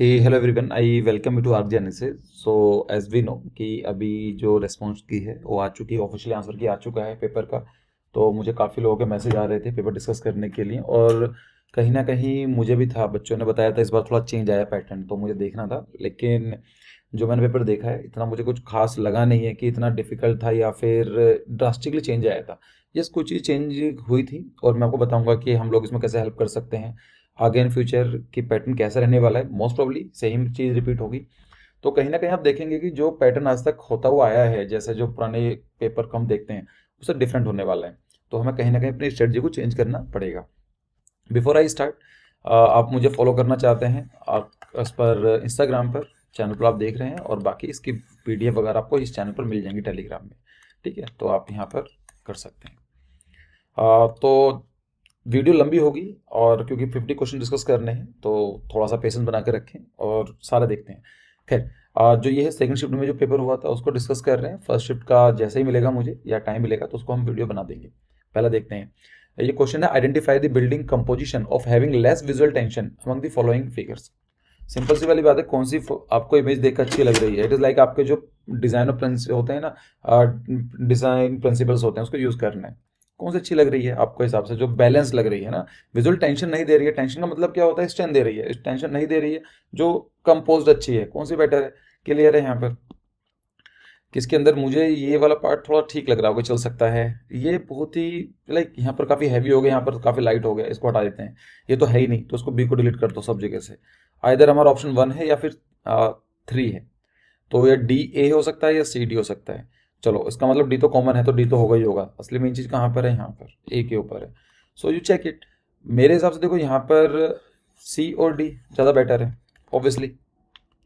Hey hello everyone I welcome you to R G so as we know कि अभी जो response की है वो आ चुकी है ऑफिशियल आंसर की आ चुका है पेपर का तो मुझे काफ़ी लोगों के मैसेज आ रहे थे पेपर डिस्कस करने के लिए और कहीं ना कहीं मुझे भी था बच्चों ने बताया था इस बार थोड़ा चेंज आया पैटर्न तो मुझे देखना था लेकिन जो मैंने पेपर देखा है इतना मुझे कुछ खास लगा नहीं है कि इतना डिफिकल्ट था या फिर ड्रास्टिकली चेंज आया था यस कुछ चीज़ चेंज हुई थी और मैं आपको बताऊंगा कि हम लोग इसमें कैसे हेल्प कर सकते हैं आगे इन फ्यूचर की पैटर्न कैसा रहने वाला है मोस्ट प्रॉब्ली सेम चीज़ रिपीट होगी तो कहीं ना कहीं आप देखेंगे कि जो पैटर्न आज तक होता हुआ आया है जैसे जो पुराने पेपर को हम देखते हैं उससे डिफरेंट होने वाला है तो हमें कहीं ना कहीं अपनी स्ट्रेटजी को चेंज करना पड़ेगा बिफोर आई स्टार्ट आप मुझे फॉलो करना चाहते हैं आप उस पर इंस्टाग्राम पर चैनल पर आप देख रहे हैं और बाकी इसकी पी वगैरह आपको इस चैनल पर मिल जाएंगी टेलीग्राम में ठीक है तो आप यहाँ पर कर सकते हैं आ, तो वीडियो लंबी होगी और क्योंकि फिफ्टी क्वेश्चन डिस्कस करने हैं तो थोड़ा सा पेशेंस बना के रखें और सारा देखते हैं खैर जो ये है सेकंड शिफ्ट में जो पेपर हुआ था उसको डिस्कस कर रहे हैं फर्स्ट शिफ्ट का जैसे ही मिलेगा मुझे या टाइम मिलेगा तो उसको हम वीडियो बना देंगे पहला देखते हैं ये क्वेश्चन है identify the building composition of having less visual tension among the following figures simple सी वाली बात है कौन सी आपको इमेज देखकर अच्छी लग रही है इट इज़ लाइक आपके जो डिज़ाइन होते हैं ना डिज़ाइन प्रिंसिपल्स होते हैं उसको यूज़ करना है कौन सी अच्छी लग रही है आपको हिसाब से जो बैलेंस लग रही है ना विजुअल टेंशन नहीं दे रही है टेंशन का मतलब क्या होता है स्ट्रेंथ दे रही है टेंशन नहीं दे रही है जो कंपोज अच्छी है कौन सी बेटर है क्लियर है यहाँ पर किसके अंदर मुझे ये वाला पार्ट थोड़ा ठीक लग रहा होगा चल सकता है ये बहुत ही लाइक यहाँ पर काफ़ी हैवी हो गया यहाँ पर काफ़ी लाइट हो गया इसको हटा देते हैं ये तो है ही नहीं तो उसको बी को डिलीट कर दो सब जगह से आइधर हमारा ऑप्शन वन है या फिर थ्री है तो यह डी ए हो सकता है या सी डी हो सकता है चलो इसका मतलब डी तो कॉमन है तो डी तो होगा ही होगा असली मेन चीज़ कहाँ पर है यहाँ पर ए के ऊपर है सो यू चेक इट मेरे हिसाब से देखो यहाँ पर सी और डी ज़्यादा बेटर है ऑब्वियसली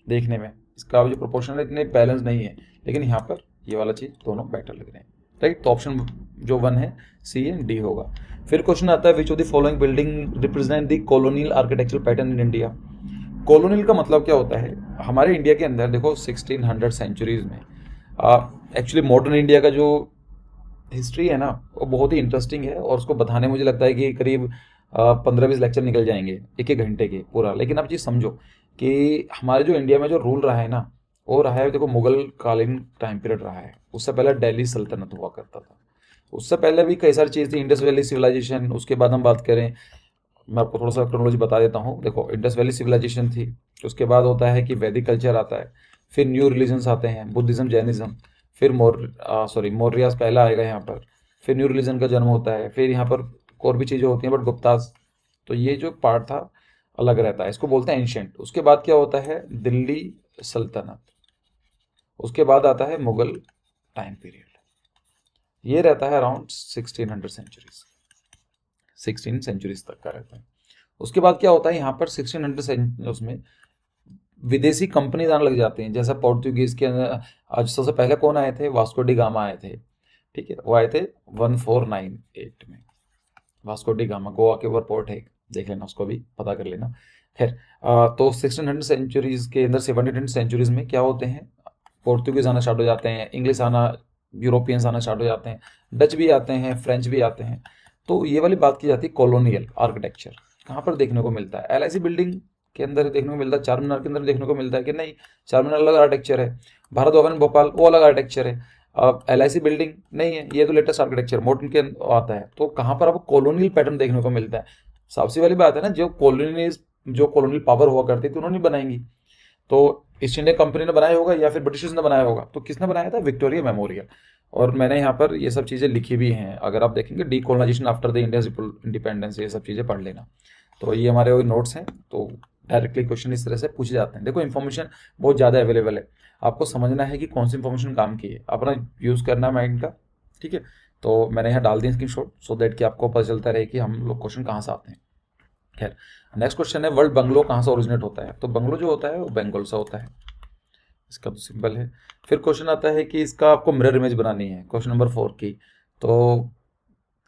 देखने में इसका जो प्रोपोर्शन है इतने बैलेंस नहीं है लेकिन यहाँ पर ये वाला चीज़ दोनों बेटर लग रहे हैं राइट तो ऑप्शन जो वन है सी एंड डी होगा फिर क्वेश्चन आता है which of the following building represent the colonial architecture pattern in India colonial का मतलब क्या होता है हमारे इंडिया के अंदर देखो हंड्रेड सेंचुरीज में एक्चुअली मॉडर्न इंडिया का जो हिस्ट्री है ना वो बहुत ही इंटरेस्टिंग है और उसको बताने मुझे लगता है कि करीब पंद्रह बीस लेक्चर निकल जाएंगे एक एक घंटे के पूरा लेकिन आप चीज़ समझो कि हमारे जो इंडिया में जो रूल रहा है ना वो रहा है देखो मुगल कालीन टाइम पीरियड रहा है उससे पहले दिल्ली सल्तनत हुआ करता था उससे पहले भी कई सारी चीज़ थी इंडस वैली सिविलाइजेशन उसके बाद हम बात करें मैं आपको थोड़ा सा क्रोनोलॉजी बता देता हूँ देखो इंडस वैली सिविलाइजेशन थी उसके बाद होता है कि वैदिक कल्चर आता है फिर न्यू रिलीजन्स आते हैं बुद्धिज़्म जैनिज़्म फिर मोर सॉरी मौर्यास पहला आएगा यहाँ पर फिर न्यू रिलीजन का जन्म होता है फिर यहाँ पर और भी चीज़ें होती हैं बट गुप्ताज तो ये जो पार्ट था अलग रहता है इसको बोलते हैं एंशेंट उसके बाद क्या होता है दिल्ली सल्तनत उसके बाद आता है मुगल टाइम पीरियड ये रहता है around sixteen hundred centuries sixteen centuries तक का रहता है उसके बाद क्या होता है यहाँ पर सिक्सटीन हंड्रेड उसमें विदेशी कंपनीज आने लग जाती हैं जैसा पोर्तुगीज के अंदर आज सबसे पहले कौन आए थे वास्को डी गामा आए थे ठीक है वो आए थे वन फोर नाइन एट में वास्को डी गामा गोवा के ऊपर पोर्ट है देख लेना उसको भी पता कर लेना खैर तो सिक्सटीन हंड्रेड सेंचुरीज के अंदर सेवनटीन हंड्रेड सेंचुरीज में क्या होते हैं पोर्तुगीज आना स्टार्ट हो जाते हैं इंग्लिश आना यूरोपियंस आना स्टार्ट हो जाते हैं डच भी आते हैं फ्रेंच भी आते हैं तो ये वाली बात की जाती है कॉलोनियल आर्किटेक्चर कहाँ पर देखने को मिलता है एल बिल्डिंग के अंदर देखने को मिलता है चार मीनार के अंदर देखने को मिलता है कि नहीं चार मीनार अलग आर्टेक्चर है भारत भवन भोपाल वो अलग आर्टेक्चर है अब एल बिल्डिंग नहीं है ये तो लेटेस्ट आर्किटेक्चर मॉडर्न के आता है तो कहाँ पर आपको कॉलोनियल पैटर्न देखने को मिलता है सबसे वाली बात है ना जो कॉलोनीज जो कॉलोनियल पावर हुआ करती थी उन्होंने बनाएंगी तो ईस्ट इंडिया कंपनी ने बनाया होगा या फिर ब्रिटिशर्स ने बनाया होगा तो किसने बनाया था विक्टोरिया मेमोरियल और मैंने यहाँ पर ये सब चीज़ें लिखी भी हैं अगर आप देखेंगे the after the India independence ये सब चीज़ें पढ़ लेना तो ये हमारे नोट्स हैं तो डायरेक्टली क्वेश्चन इस तरह से पूछे जाते हैं देखो इन्फॉर्मेशन बहुत ज़्यादा अवेलेबल है आपको समझना है कि कौन सी इन्फॉर्मेशन काम की है अपना यूज़ करना माइंड का ठीक है तो मैंने यहाँ डाल दिया स्क्रीन शॉट सो देट कि आपको पता चलता रहे कि हम लोग क्वेश्चन कहाँ से आते हैं खैर नेक्स्ट क्वेश्चन है वर्ल्ड बंगलो कहाँ से ओरिजिनेट होता है तो बंगलो जो होता है वो बेंगोल से होता है इसका तो सिंपल है फिर क्वेश्चन आता है कि इसका आपको मिरर इमेज बनानी है क्वेश्चन नंबर फोर की तो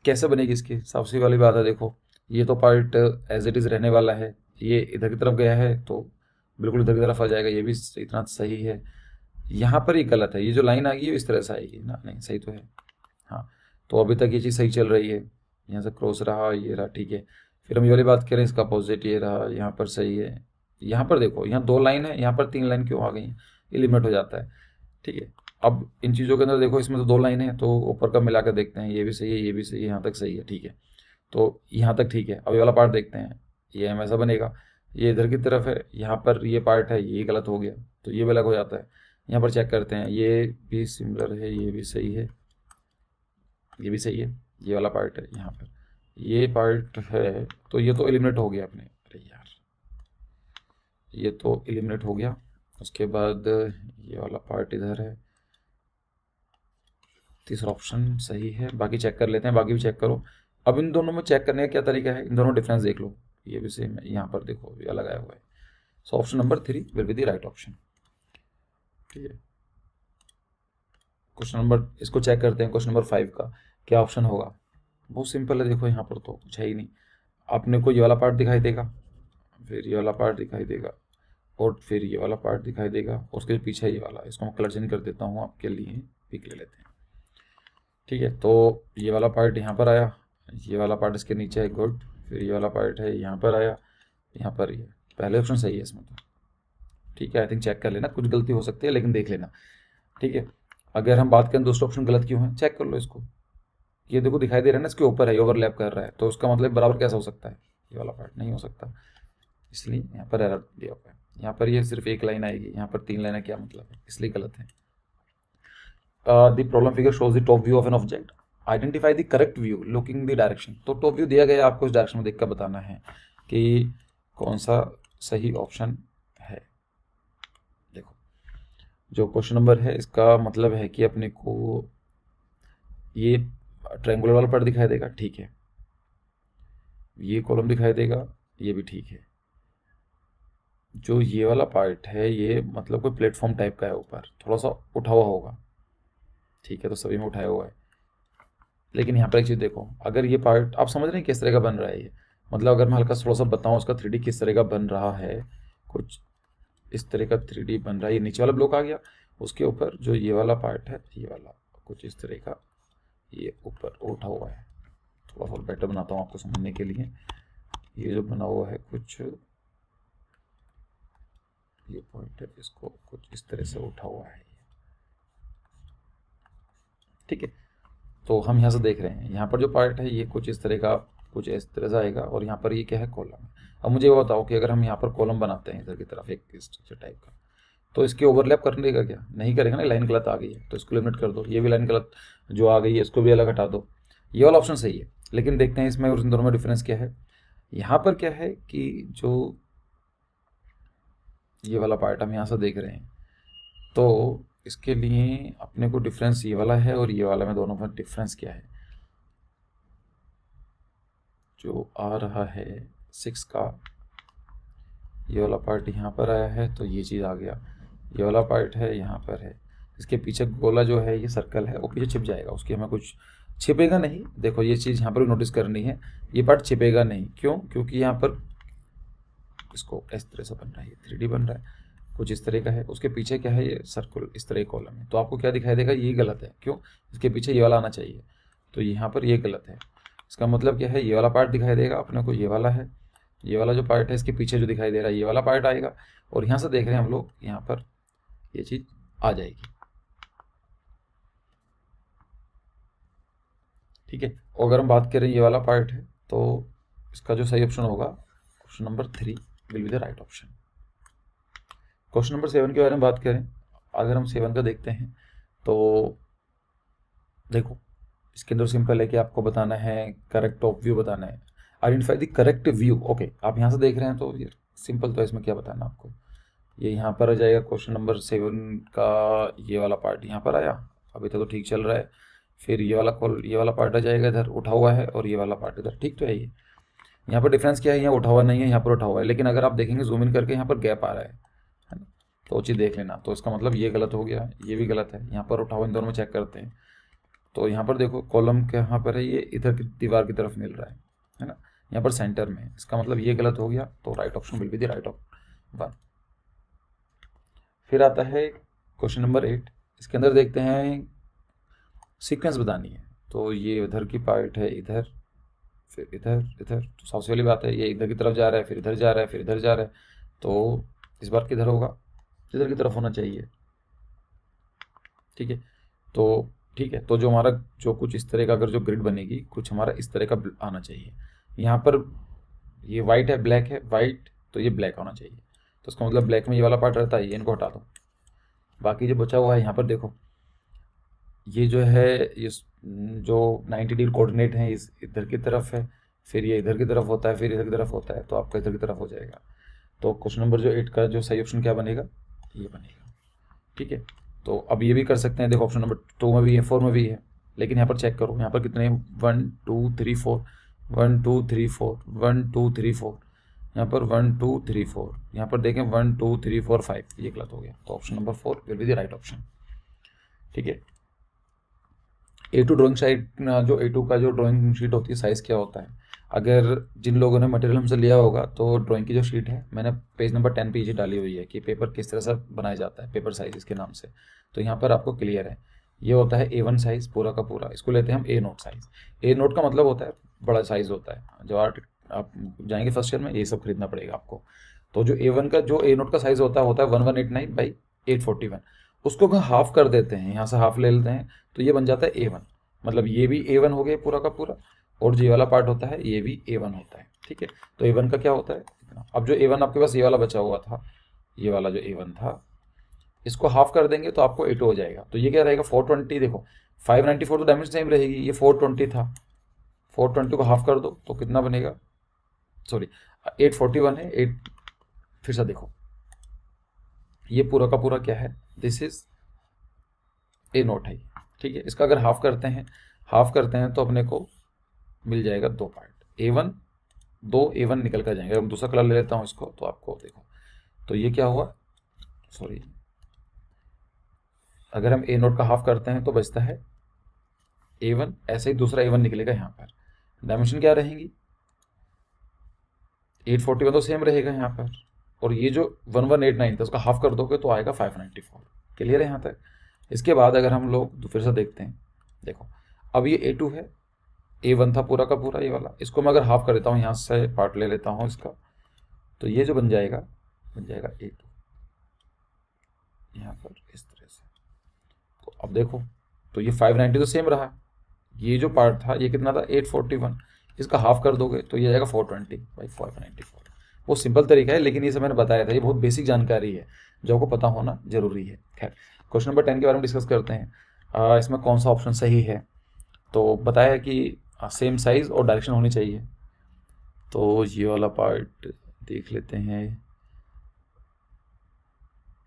कैसे बनेगी इसकी सबसे वाली बात है देखो ये तो पार्ट एज इट इज़ रहने वाला है ये इधर की तरफ गया है तो बिल्कुल इधर की तरफ आ जाएगा ये भी इतना सही है यहाँ पर ही गलत है ये जो लाइन आ गई है इस तरह से आएगी ना नहीं सही तो है हाँ तो अभी तक ये चीज़ सही चल रही है यहाँ से क्रॉस रहा ये रहा ठीक है फिर हम ये वाली बात करें इसका अपोजिट ये रहा यहाँ पर सही है यहाँ पर देखो यहाँ दो लाइन है यहाँ पर तीन लाइन क्यों आ गई है ये लिमिट हो जाता है ठीक है अब इन चीज़ों के अंदर देखो इसमें तो दो लाइन है तो ऊपर का मिला देखते हैं ये भी सही है ये भी सही है यहाँ तक सही है ठीक है तो यहाँ तक ठीक है अभी वाला पार्ट देखते हैं ये एम ऐसा बनेगा ये इधर की तरफ है यहाँ पर ये पार्ट है ये गलत हो गया तो ये अलग हो जाता है यहाँ पर चेक करते हैं ये भी सिमिलर है ये भी सही है ये भी सही है ये वाला पार्ट है यहाँ पर ये पार्ट है तो ये तो एलिमिनेट हो गया अपने अरे यार ये तो एलिमिनेट हो गया उसके बाद ये वाला पार्ट इधर है तीसरा ऑप्शन सही है बाकी चेक कर लेते हैं बाकी भी चेक करो अब इन दोनों में चेक करने का क्या तरीका है इन दोनों डिफरेंस देख लो ये भी सेम है यहाँ पर देखो यह लगाया हुआ है so option number three will be the right option ठीक है क्वेश्चन नंबर इसको चेक करते हैं क्वेश्चन नंबर फाइव का क्या ऑप्शन होगा बहुत सिंपल है देखो यहाँ पर तो कुछ है ही नहीं आपने को ये वाला पार्ट दिखाई देगा फिर ये वाला पार्ट दिखाई देगा और फिर ये वाला पार्ट दिखाई देगा उसके पीछे ये वाला इसको मैं कलर चेंज कर देता हूँ आपके लिए पिक ले लेते हैं ठीक है तो ये वाला पार्ट यहाँ पर आया ये वाला पार्ट इसके नीचे है गुड फिर ये वाला पार्ट है यहाँ पर आया यहाँ पर ये पहले ऑप्शन सही है इसमें तो ठीक है आई थिंक चेक कर लेना कुछ गलती हो सकती है लेकिन देख लेना ठीक है अगर हम बात करें दोस्तों ऑप्शन गलत क्यों है चेक कर लो इसको ये देखो दिखाई दे रहा है ना इसके ऊपर है ओवरलैप कर रहा है तो उसका मतलब बराबर कैसा हो सकता है ये वाला पार्ट नहीं हो सकता इसलिए यहाँ पर एरर दिया हुआ है यहाँ पर ये सिर्फ एक लाइन आएगी यहाँ पर तीन लाइन क्या मतलब है इसलिए गलत है the problem figure shows the top view of an object identify the correct view looking the direction तो टॉप व्यू दिया गया आपको इस डायरेक्शन में देखकर बताना है कि कौन सा सही ऑप्शन है देखो जो क्वेश्चन नंबर है इसका मतलब है कि अपने को ये ट्रेंगुलर वाला पार्ट दिखाई देगा ठीक है ये कॉलम दिखाई देगा ये भी ठीक है जो ये वाला पार्ट है ये मतलब कोई प्लेटफॉर्म टाइप का है ऊपर थोड़ा सा उठा हुआ होगा ठीक है तो सभी में उठाया हुआ है लेकिन यहाँ पर एक चीज़ देखो अगर ये पार्ट आप समझ रहे हैं किस तरह का बन रहा है ये मतलब अगर मैं हल्का थोड़ा सा बताऊँ उसका थ्री किस तरह का बन रहा है कुछ इस तरह का थ्री बन रहा है ये नीचे वाला ब्लॉक आ गया उसके ऊपर जो ये वाला पार्ट है ये वाला कुछ इस तरह का ये ऊपर उठा हुआ है थोड़ा सा बेटर बनाता हूँ आपको समझने के लिए ये जो बना हुआ है कुछ ये पॉइंट है इसको कुछ इस तरह से उठा हुआ है ठीक है तो हम यहाँ से देख रहे हैं यहाँ पर जो पार्ट है ये कुछ इस तरह का कुछ इस तरह से आएगा और यहाँ पर ये क्या है कॉलम अब मुझे वो बताओ कि अगर हम यहाँ पर कॉलम बनाते हैं इधर की तरफ एक स्ट्रक्चर टाइप का तो इसके ओवरलैप कर देगा क्या नहीं करेगा ना लाइन गलत आ गई है तो इसको लिमिट कर दो ये भी लाइन गलत जो आ गई है इसको भी अलग हटा दो ये वाला ऑप्शन सही है लेकिन देखते हैं इसमें और इन दोनों में डिफरेंस क्या है यहाँ पर क्या है कि जो ये वाला पार्ट हम यहाँ से देख रहे हैं तो इसके लिए अपने को डिफरेंस ये वाला है और ये वाला में दोनों में डिफरेंस क्या है जो आ रहा है सिक्स का ये वाला पार्ट यहाँ पर आया है तो ये चीज़ आ गया ये वाला पार्ट है यहाँ पर है इसके पीछे गोला जो है ये सर्कल है वो पीछे छिप जाएगा उसके हमें कुछ छिपेगा नहीं देखो ये चीज़ यहाँ पर भी नोटिस करनी है ये पार्ट छिपेगा नहीं क्यों क्योंकि यहाँ पर इसको इस तरह से बन रहा है थ्री बन रहा है कुछ इस तरह का है उसके पीछे क्या है ये सर्कुल इस तरह कॉलम है तो आपको क्या दिखाई देगा ये गलत है क्यों इसके पीछे ये वाला आना चाहिए तो यहाँ पर ये गलत है इसका मतलब क्या है ये वाला पार्ट दिखाई देगा अपने को ये वाला है ये वाला जो पार्ट है इसके पीछे जो दिखाई दे रहा है ये वाला पार्ट आएगा और यहाँ से देख रहे हैं हम लोग यहाँ पर ये चीज़ आ जाएगी ठीक है अगर हम बात करें ये वाला पार्ट है तो इसका जो सही ऑप्शन होगा option number three will be the right option question number seven के बारे में बात करें अगर हम सेवन का देखते हैं तो देखो इसके अंदर सिंपल है कि आपको बताना है करेक्ट टॉप व्यू बताना है identify the correct view okay आप यहाँ से देख रहे हैं तो सिंपल तो इसमें क्या बताना आपको ये यहाँ पर आ जाएगा क्वेश्चन नंबर सेवन का ये वाला पार्ट यहाँ पर आया अभी तक तो ठीक चल रहा है फिर ये वाला कॉल ये वाला पार्ट आ जाएगा इधर उठा हुआ है और ये वाला पार्ट इधर ठीक तो है ये यहाँ पर डिफरेंस क्या है यहाँ उठा हुआ नहीं है यहाँ पर उठा हुआ है लेकिन अगर आप देखेंगे जूम इन करके यहाँ पर गैप आ रहा है तो वो चीज़ देख लेना तो इसका मतलब ये गलत हो गया ये भी गलत है यहाँ पर उठाओ इन दोनों में चेक करते हैं तो यहाँ पर देखो कॉलम के यहाँ पर है ये इधर की दीवार की तरफ मिल रहा है है ना यहाँ पर सेंटर में इसका मतलब ये गलत हो गया तो राइट ऑप्शन मिल भी दी राइट वन फिर आता है क्वेश्चन नंबर एट इसके अंदर देखते हैं सीक्वेंस बतानी है तो ये इधर की पार्ट है इधर फिर इधर इधर तो सबसे पहली बात है ये इधर की तरफ जा रहा है फिर इधर जा रहा है फिर इधर जा रहा है तो इस बार किधर होगा इधर की तरफ होना चाहिए ठीक है तो ठीक है तो जो हमारा जो कुछ इस तरह का अगर जो ग्रिड बनेगी कुछ हमारा इस तरह का आना चाहिए यहाँ पर ये वाइट है ब्लैक है वाइट तो ये ब्लैक होना चाहिए तो उसका मतलब ब्लैक में ये वाला पार्ट रहता है ये इनको हटा दो बाकी जो बचा हुआ है यहाँ पर देखो ये जो है ये जो 90 डिग्री कोऑर्डिनेट है इस इधर की तरफ है फिर ये इधर की तरफ होता है फिर इधर की तरफ होता है तो आपका इधर की तरफ हो जाएगा तो क्वेश्चन नंबर जो एट का जो सही ऑप्शन क्या बनेगा ये बनेगा ठीक है तो अब ये भी कर सकते हैं देखो ऑप्शन नंबर टू में भी है फोर में भी है लेकिन यहाँ पर चेक करो यहाँ पर कितने one two three four one two three four one two three four यहाँ पर वन टू थ्री फोर यहाँ पर देखें one two three four five ये गलत हो गया तो option number four will be the right option ठीक है ए टू ड्रॉइंग साइड जो ए टू का जो ड्रॉइंग शीट होती है साइज़ क्या होता है अगर जिन लोगों ने मटेरियल हमसे लिया होगा तो ड्राइंग की जो शीट है मैंने पेज नंबर टेन पे डाली हुई है कि पेपर किस तरह से बनाया जाता है पेपर साइज इसके नाम से तो यहाँ पर आपको क्लियर है ये होता है ए वन साइज़ पूरा का पूरा इसको लेते हैं हम A nought size A nought का मतलब होता है बड़ा साइज़ होता है जो आर्ट आप जाएंगे फर्स्ट ईयर में ये सब खरीदना पड़ेगा आपको तो जो ए वन का जो ए नोट का साइज़ होता है होता है one one eight nine by eight forty one उसको अगर हाफ कर देते हैं यहाँ से हाफ ले लेते हैं तो ये बन जाता है ए वन मतलब ये भी ए वन हो गया पूरा का पूरा और जो ये वाला पार्ट होता है ये भी ए वन होता है ठीक है तो ए वन का क्या होता है इतना अब जो ए वन आपके पास ये वाला बचा हुआ था ये वाला जो ए वन था इसको हाफ कर देंगे तो आपको ए टू हो जाएगा तो ये क्या रहेगा फोर ट्वेंटी देखो फाइव नाइन्टी फोर तो डायमेंशन सेम रहेगी ये फोर ट्वेंटी था फोर ट्वेंटी को हाफ कर दो तो कितना बनेगा सॉरी एट फोर्टी वन है एट फिर से देखो ये पूरा का पूरा क्या है दिस इज ए नोट है ठीक है इसका अगर हाफ करते हैं हाफ करते हैं तो अपने को मिल जाएगा दो पॉइंट ए वन दो ए वन निकल कर जाएंगे अगर मैं दूसरा कलर ले लेता हूँ इसको तो आपको देखो तो ये क्या हुआ सॉरी अगर हम ए नोट का हाफ करते हैं तो बचता है ए वन ऐसे ही दूसरा ए वन निकलेगा यहाँ पर डायमेंशन क्या रहेंगी एट फोर्टी वन तो सेम रहेगा यहाँ पर और ये जो वन वन एट नाइन था उसका हाफ कर दोगे तो आएगा फाइव नाइन्टी फोर क्लियर है यहाँ तक इसके बाद अगर हम लोग तो फिर से देखते हैं देखो अब ये ए टू है ए वन था पूरा का पूरा ये वाला इसको मैं अगर हाफ कर देता हूँ यहाँ से पार्ट ले लेता हूँ इसका तो ये जो बन जाएगा बन जाएगा ए टू यहाँ पर इस तरह से तो अब देखो तो ये फाइव नाइन्टी तो सेम रहा ये जो पार्ट था ये कितना था एट फोर्टी वन इसका हाफ कर दोगे तो ये जाएगा four twenty by five ninety four वो सिंपल तरीका है लेकिन ये सब मैंने बताया था ये बहुत बेसिक जानकारी है जो आपको पता होना जरूरी है खैर क्वेश्चन नंबर टेन के बारे में डिस्कस करते हैं आ, इसमें कौन सा ऑप्शन सही है तो बताया कि सेम हाँ, साइज़ और डायरेक्शन होनी चाहिए तो ये वाला पार्ट देख लेते हैं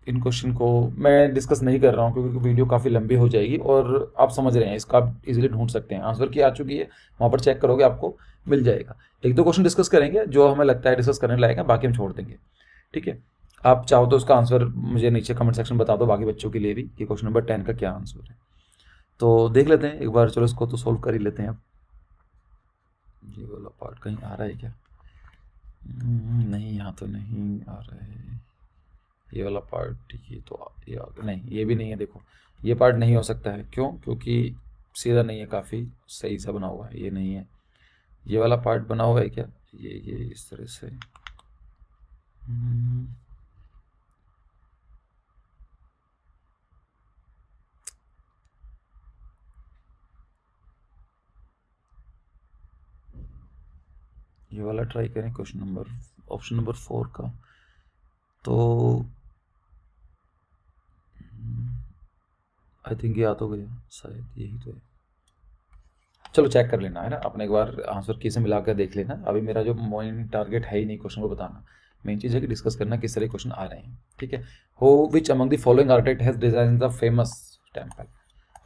इन क्वेश्चन को मैं डिस्कस नहीं कर रहा हूँ क्योंकि वीडियो काफ़ी लंबी हो जाएगी और आप समझ रहे हैं इसका आप इजीली ढूंढ सकते हैं आंसर की आ चुकी है वहाँ पर चेक करोगे आपको मिल जाएगा एक दो क्वेश्चन डिस्कस करेंगे जो हमें लगता है डिस्कस करने लाएगा बाकी हम छोड़ देंगे ठीक है आप चाहो तो उसका आंसर मुझे नीचे कमेंट सेक्शन बता दो बाकी बच्चों के लिए भी कि क्वेश्चन नंबर टेन का क्या आंसर है तो देख लेते हैं एक बार चलो इसको तो सोल्व कर ही लेते हैं आप ये वाला पार्ट कहीं आ रहा है क्या हम्म, नहीं यहाँ तो नहीं आ रहा है ये वाला पार्ट ये तो ये नहीं ये भी नहीं है देखो ये पार्ट नहीं हो सकता है क्यों क्योंकि सीधा नहीं है काफ़ी सही सा बना हुआ है ये नहीं है ये वाला पार्ट बना हुआ है क्या ये ये इस तरह से हम्म। ये वाला ट्राई करें question number option number four का तो आई थिंक ये आ तो गया शायद यही तो है चलो चेक कर लेना है ना अपने एक बार आंसर किसे मिला कर देख लेना अभी मेरा जो मोइन टारगेट है ही नहीं क्वेश्चन को बताना मेन चीज़ है कि डिस्कस करना किस तरह क्वेश्चन आ रहे हैं ठीक है हो which among the following artist has design the famous temple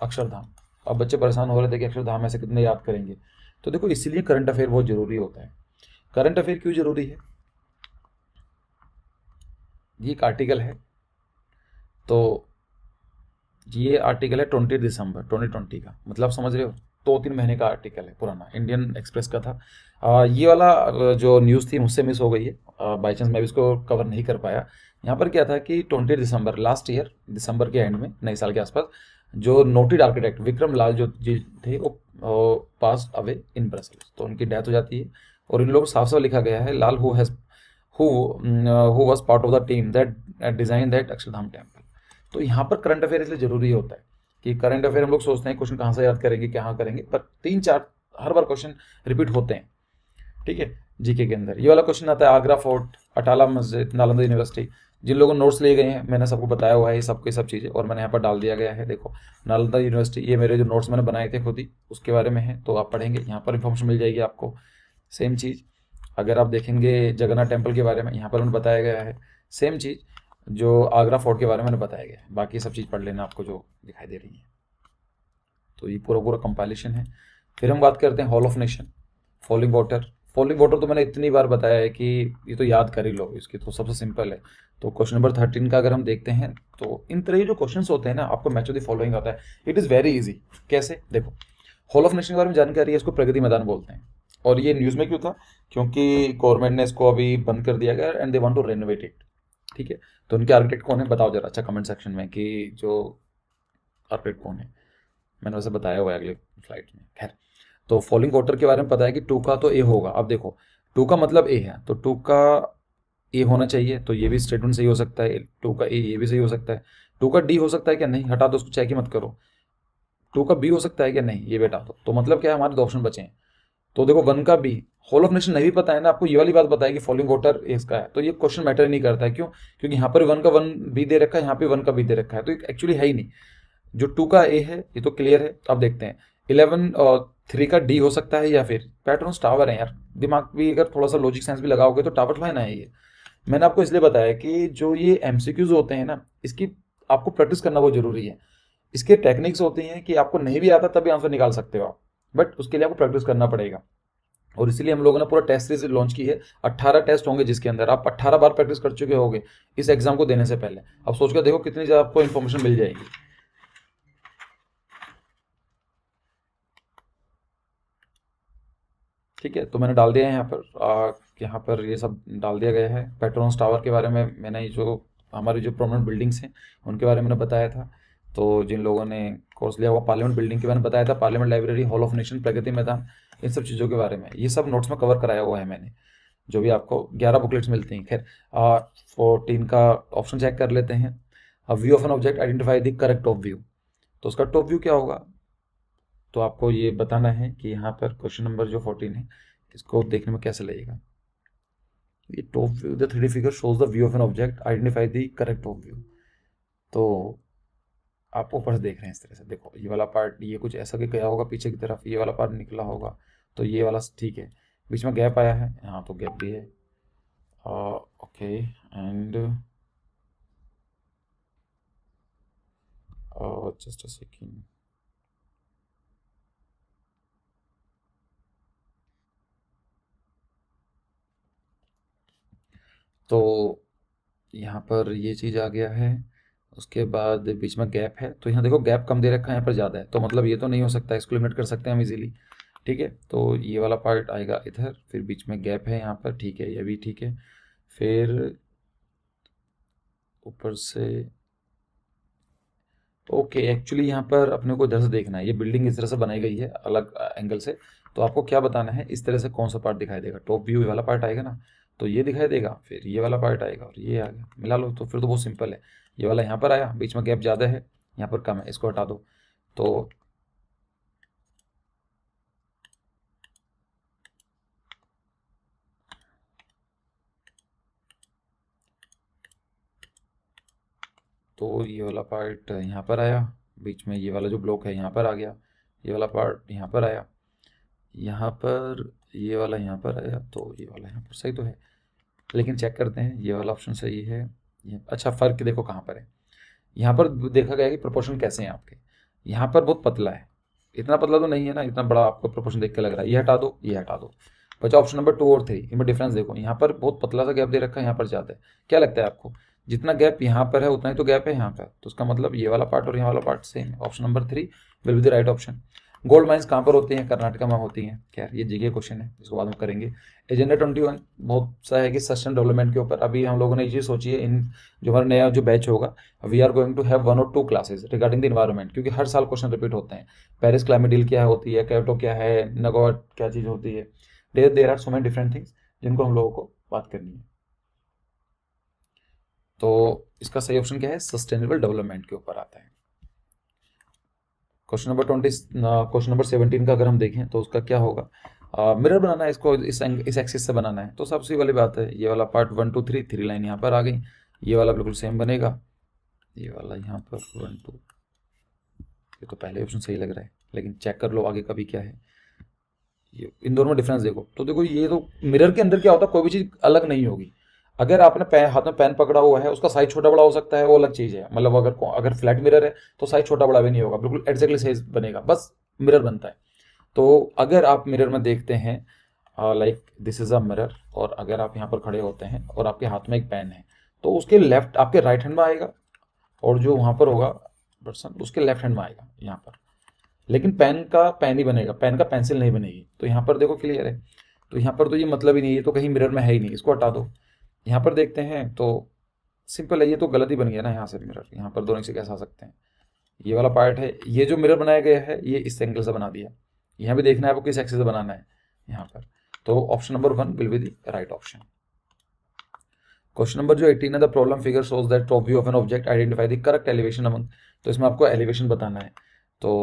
Akshardham अब बच्चे परेशान हो रहे थे कि अक्षरधाम ऐसे कितने याद करेंगे तो देखो इसीलिए करंट अफेयर बहुत जरूरी होता है करंट अफेयर क्यों जरूरी है ये एक आर्टिकल है तो ये आर्टिकल है ट्वेंटी दिसंबर ट्वेंटी ट्वेंटी का मतलब समझ रहे हो दो तो तीन महीने का आर्टिकल है पुराना इंडियन एक्सप्रेस का था आ, ये वाला जो न्यूज़ थी मुझसे मिस हो गई है बाय चांस मैं भी इसको कवर नहीं कर पाया यहाँ पर क्या था कि ट्वेंटी दिसंबर लास्ट ईयर दिसंबर के एंड में नए साल के आसपास जो नोटेड आर्किटेक्ट विक्रम लाल जो जी थे वो पास अवे इन ब्रसल्स तो उनकी डेथ हो जाती है और इन लोग साफ साफ लिखा गया है लाल who has who who part of the team that design that Akshardham temple तो यहाँ पर करंट अफेयर इसलिए जरूरी होता है कि करंट अफेयर हम लोग सोचते हैं क्वेश्चन कहाँ से याद करेंगे कहाँ करेंगे पर तीन चार हर बार क्वेश्चन रिपीट होते हैं ठीक है जीके के अंदर ये वाला क्वेश्चन आता है आगरा फोर्ट अटाला मस्जिद नालंदा यूनिवर्सिटी जिन लोगों ने नोट्स लिए गए हैं मैंने सबको बताया हुआ है ये सबको सब चीज़ें और मैंने यहाँ पर डाल दिया गया है देखो नालंदा यूनिवर्सिटी ये मेरे जो नोट्स मैंने बनाए थे खुद ही उसके बारे में है तो आप पढ़ेंगे यहाँ पर इन्फॉर्मेशन मिल जाएगी आपको सेम चीज़ अगर आप देखेंगे जगन्नाथ टेम्पल के बारे में यहाँ पर उन्हें बताया गया है सेम चीज़ जो आगरा फोर्ट के बारे में बताया गया है बाकी सब चीज़ पढ़ लेना आपको जो दिखाई दे रही है तो ये पूरा पूरा कंपाइलेशन है फिर हम बात करते हैं hall of nation falling water falling water तो मैंने इतनी बार बताया है कि ये तो याद कर ही लो इसकी तो सबसे सिंपल है तो क्वेश्चन नंबर थर्टीन का अगर हम देखते हैं तो इन तरह जो क्वेश्चन होते हैं ना आपको मैच ऑफ द फॉलोइंग आता है इट इज़ वेरी ईजी कैसे देखो हॉल ऑफ नेशन के बारे में जानकारी है इसको प्रगति मैदान बोलते हैं और ये न्यूज़ में क्यों था क्योंकि गवर्नमेंट ने इसको अभी बंद कर दिया गया and they want to renovate it ठीक है तो उनके आर्किटेक्ट कौन है बताओ जरा अच्छा कमेंट सेक्शन में कि जो आर्किटेक्ट कौन है मैंने वैसे बताया हुआ है अगले फ्लाइट में खैर तो फॉलिंग क्वार्टर के बारे में पता है कि टू का तो ए होगा अब देखो टू का मतलब ए है तो टू का ए होना चाहिए तो ये भी स्टेटमेंट सही हो सकता है टू का ए ये भी सही हो सकता है टू का डी हो सकता है क्या नहीं हटा दो उसको चेक ही मत करो टू का बी हो सकता है क्या नहीं ये बेटा तो, तो मतलब क्या है हमारे दो ऑप्शन बचे हैं तो देखो वन का बी होल ऑफ नेशन नहीं पता है ना आपको ये वाली बात बताया कि फॉलोइंग वोटर इसका है तो ये क्वेश्चन मैटर नहीं करता है क्यों क्योंकि यहाँ पर वन का वन बी दे रखा है यहाँ पे वन का बी दे रखा है तो एक्चुअली है ही नहीं जो टू का ए है ये तो क्लियर है तो आप देखते हैं इलेवन थ्री का डी हो सकता है या फिर पैटर्न टावर है यार दिमाग भी अगर थोड़ा सा लॉजिक साइंस भी लगाओगे तो टावर लाइन है ये मैंने आपको इसलिए बताया कि जो ये एम होते हैं ना इसकी आपको प्रैक्टिस करना बहुत जरूरी है इसके टेक्निक्स होती हैं कि आपको नहीं भी आता तभी आंसर निकाल सकते हो आप बट उसके लिए आपको प्रैक्टिस करना पड़ेगा और इसलिए हम लोगों ने पूरा टेस्ट सीरीज लॉन्च की है अट्ठारह टेस्ट होंगे जिसके अंदर आप अट्ठारह बार प्रैक्टिस कर चुके होंगे इस एग्जाम को देने से पहले अब सोचकर देखो कितनी ज़्यादा आपको इन्फॉर्मेशन मिल जाएगी ठीक है तो मैंने डाल दिया है यहाँ पर आ, यहाँ पर ये सब डाल दिया गया है पेट्रोन टावर के बारे में मैंने जो हमारी जो प्रोमिनेंट बिल्डिंग्स हैं उनके बारे में मैंने बताया था तो जिन लोगों ने कोर्स लिया हुआ पार्लियामेंट बिल्डिंग के बारे में बताया था parliament library hall of nation Pragati Maidan इन सब चीज़ों के बारे में ये सब नोट्स में कवर कराया हुआ है मैंने जो भी आपको ग्यारह बुकलेट्स मिलती हैं खैर फोर्टीन का ऑप्शन चेक कर लेते हैं अब view of an object identify the correct top view तो उसका टॉप व्यू क्या होगा तो आपको ये बताना है कि यहाँ पर क्वेश्चन नंबर जो फोर्टीन है इसको देखने में कैसे लगेगा ये top view the three figure shows the view of an object identify the correct top view तो आप ऊपर से देख रहे हैं इस तरह से देखो ये वाला पार्ट ये कुछ ऐसा भी गया होगा पीछे की तरफ ये वाला पार्ट निकला होगा तो ये वाला ठीक है बीच में गैप आया है यहाँ तो गैप भी है ओके एंड जस्ट अ तो यहाँ पर ये चीज़ आ गया है उसके बाद बीच में गैप है तो यहाँ देखो गैप कम दे रखा है यहाँ पर ज़्यादा है तो मतलब ये तो नहीं हो सकता इसको लिमिट कर सकते हैं हम इजीली ठीक है तो ये वाला पार्ट आएगा इधर फिर बीच में गैप है यहाँ पर ठीक है ये भी ठीक है फिर ऊपर से ओके एक्चुअली यहाँ पर अपने को इधर से देखना है ये बिल्डिंग इस तरह से बनाई गई है अलग एंगल से तो आपको क्या बताना है इस तरह से कौन सा पार्ट दिखाई देगा टॉप व्यू वाला पार्ट आएगा ना तो ये दिखाई देगा फिर ये वाला पार्ट आएगा और ये आ गया मिला लो तो फिर तो बहुत सिंपल है ये वाला यहाँ पर आया बीच में गैप ज़्यादा है यहाँ पर कम है इसको हटा दो तो तो ये वाला पार्ट यहाँ पर आया बीच में ये वाला जो ब्लॉक है यहाँ पर आ गया ये वाला पार्ट यहाँ पर आया यहाँ पर ये वाला यहाँ पर आया तो ये वाला यहाँ पर सही तो है लेकिन चेक करते हैं ये वाला ऑप्शन सही है अच्छा फ़र्क देखो कहाँ पर है यहाँ पर देखा गया कि प्रोपोर्शन कैसे हैं आपके यहाँ पर बहुत पतला है इतना पतला तो नहीं है ना इतना बड़ा आपको प्रोपोर्शन देख के लग रहा है ये हटा दो ये हटा दो बचा ऑप्शन नंबर टू और थ्री इनमें डिफरेंस देखो यहाँ पर बहुत पतला सा गैप दे रखा है यहाँ पर ज़्यादा है क्या लगता है आपको जितना गैप यहाँ पर है उतना ही तो गैप है यहाँ पर तो उसका मतलब ये वाला पार्ट और यहाँ वाला part same option number three will be the right option gold mines कहाँ पर होती हैं कर्नाटका में होती हैं खैर ये जीके क्वेश्चन है इसको बाद हम करेंगे एजेंडा ट्वेंटी वन बहुत सा है कि सस्टेन डेवलपमेंट के ऊपर अभी हम लोगों ने ये चीज़ सोची है इन जो हमारा नया जो बैच होगा we are going to have one और two classes regarding the environment क्योंकि हर साल क्वेश्चन रिपीट होते हैं पेरिस क्लाइमेट डील क्या होती है कैटो क्या है नगोट क्या चीज़ होती है there there are so many different things जिनको हम लोगों को बात करनी है तो इसका सही ऑप्शन क्या है सस्टेनेबल डेवलपमेंट के ऊपर आता है question number twenty question number seventeen का अगर हम देखें तो उसका क्या होगा मिरर बनाना है इसको इस इस एक्सिस से बनाना है तो सबसे वाली बात है ये वाला part one two three three line यहाँ पर आ गई ये वाला बिल्कुल सेम बनेगा ये वाला यहाँ पर वन टू ये तो पहले ऑप्शन सही लग रहा है लेकिन चेक कर लो आगे का भी क्या है ये इन दोनों में डिफरेंस देखो तो देखो ये तो मिरर के अंदर क्या होता है कोई भी चीज़ अलग नहीं होगी अगर आपने हाथ में पेन पकड़ा हुआ है उसका साइज छोटा बड़ा हो सकता है वो अलग चीज़ है मतलब अगर अगर फ्लैट मिरर है तो साइज छोटा बड़ा भी नहीं होगा बिल्कुल एग्जैक्टली साइज बनेगा बस मिरर बनता है तो अगर आप मिरर में देखते हैं like this is a mirror और अगर आप यहाँ पर खड़े होते हैं और आपके हाथ में एक पेन है तो उसके लेफ्ट आपके राइट हैंड में आएगा और जो वहाँ पर होगा पर्सन उसके लेफ्ट हैंड में आएगा यहाँ पर लेकिन पेन का पेन ही बनेगा पेन का पेंसिल नहीं बनेगी तो यहाँ पर देखो क्लियर है तो यहाँ पर तो ये मतलब ही नहीं है तो कहीं मिरर में है ही नहीं इसको हटा दो यहाँ पर देखते हैं तो सिंपल है ये तो गलत ही बन गया ना यहाँ से मिरर यहाँ पर दोनों से कैसे आ सकते हैं ये वाला पार्ट है ये जो मिरर बनाया गया है ये इस एंगल से बना दिया यहाँ भी देखना है आपको किस एक्सेस से बनाना है यहाँ पर तो option number one will be the right option question number जो एटीन है the problem figure shows that top view of an object identify the correct elevation among तो इसमें आपको एलिवेशन बताना है तो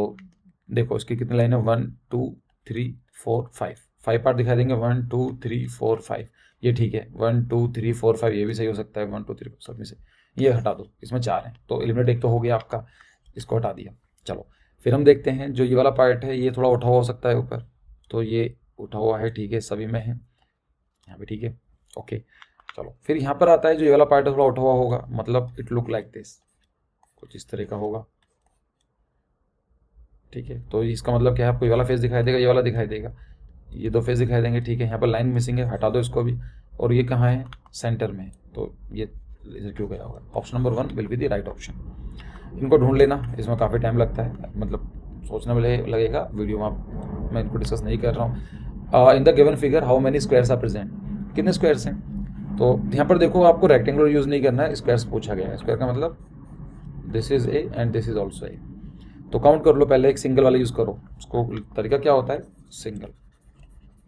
देखो इसकी कितनी लाइन है one two three four five five part दिखाई देंगे one two three four five ये ठीक है one two three four five ये भी सही हो सकता है वन टू थ्री सब में से ये हटा दो इसमें चार है तो एलिमिनेट एक तो हो गया आपका इसको हटा दिया चलो फिर हम देखते हैं जो ये वाला पार्ट है ये थोड़ा उठा हुआ हो सकता है ऊपर तो ये उठा हुआ है ठीक है सभी में है यहाँ पे ठीक है ओके चलो फिर यहाँ पर आता है जो ये वाला पार्ट है थोड़ा उठा हुआ होगा मतलब इट लुक लाइक दिस कुछ इस तरह का होगा ठीक है तो इसका मतलब क्या है आपको ये वाला फेस दिखाई देगा ये वाला दिखाई देगा ये दो फेज दिखाई देंगे ठीक है यहाँ पर लाइन मिसिंग है हटा दो इसको अभी और ये कहाँ है सेंटर में तो ये लेजर क्यों गया होगा option number one will be the right option इनको ढूंढ लेना इसमें काफ़ी टाइम लगता है मतलब सोचने में लगेगा वीडियो में मैं इनको डिस्कस नहीं कर रहा हूँ in the given figure how many squares are present कितने स्क्वायर्स हैं तो यहाँ पर देखो आपको रेक्टेंगुलर यूज़ नहीं करना है स्क्वायर्स पूछा गया है स्क्वायर का मतलब this is a and this is also a तो काउंट कर लो पहले एक सिंगल वाला यूज़ करो उसको तरीका क्या होता है सिंगल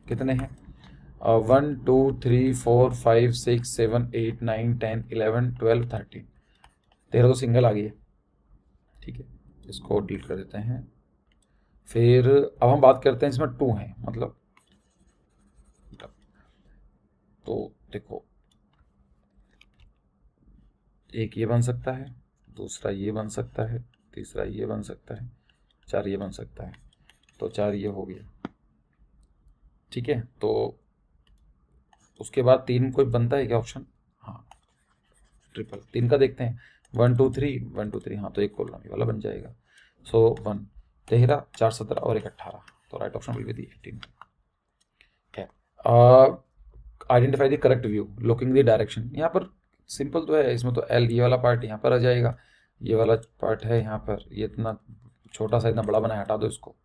कितने हैं one two three four five six seven eight nine ten eleven twelve thirteen तेरह तो सिंगल आ गई है ठीक है इसको डिलीट कर देते हैं फिर अब हम बात करते हैं इसमें टू हैं मतलब।, मतलब तो देखो एक ये बन सकता है दूसरा ये बन सकता है तीसरा ये बन सकता है चार ये बन सकता है तो चार ये हो गया ठीक है तो उसके बाद तीन कोई बनता है क्या ऑप्शन हाँ ट्रिपल तीन का देखते हैं one two three one two three हाँ तो एक कोल ये वाला बन जाएगा सो वन तेरह चार सत्रह और एक अट्ठारह तो right option will be the eighteen identify the correct view looking the direction यहाँ पर सिंपल तो है इसमें तो एल ये वाला पार्ट यहाँ पर आ जाएगा ये वाला पार्ट है यहाँ पर ये इतना छोटा सा इतना बड़ा बनाया हटा दो इसको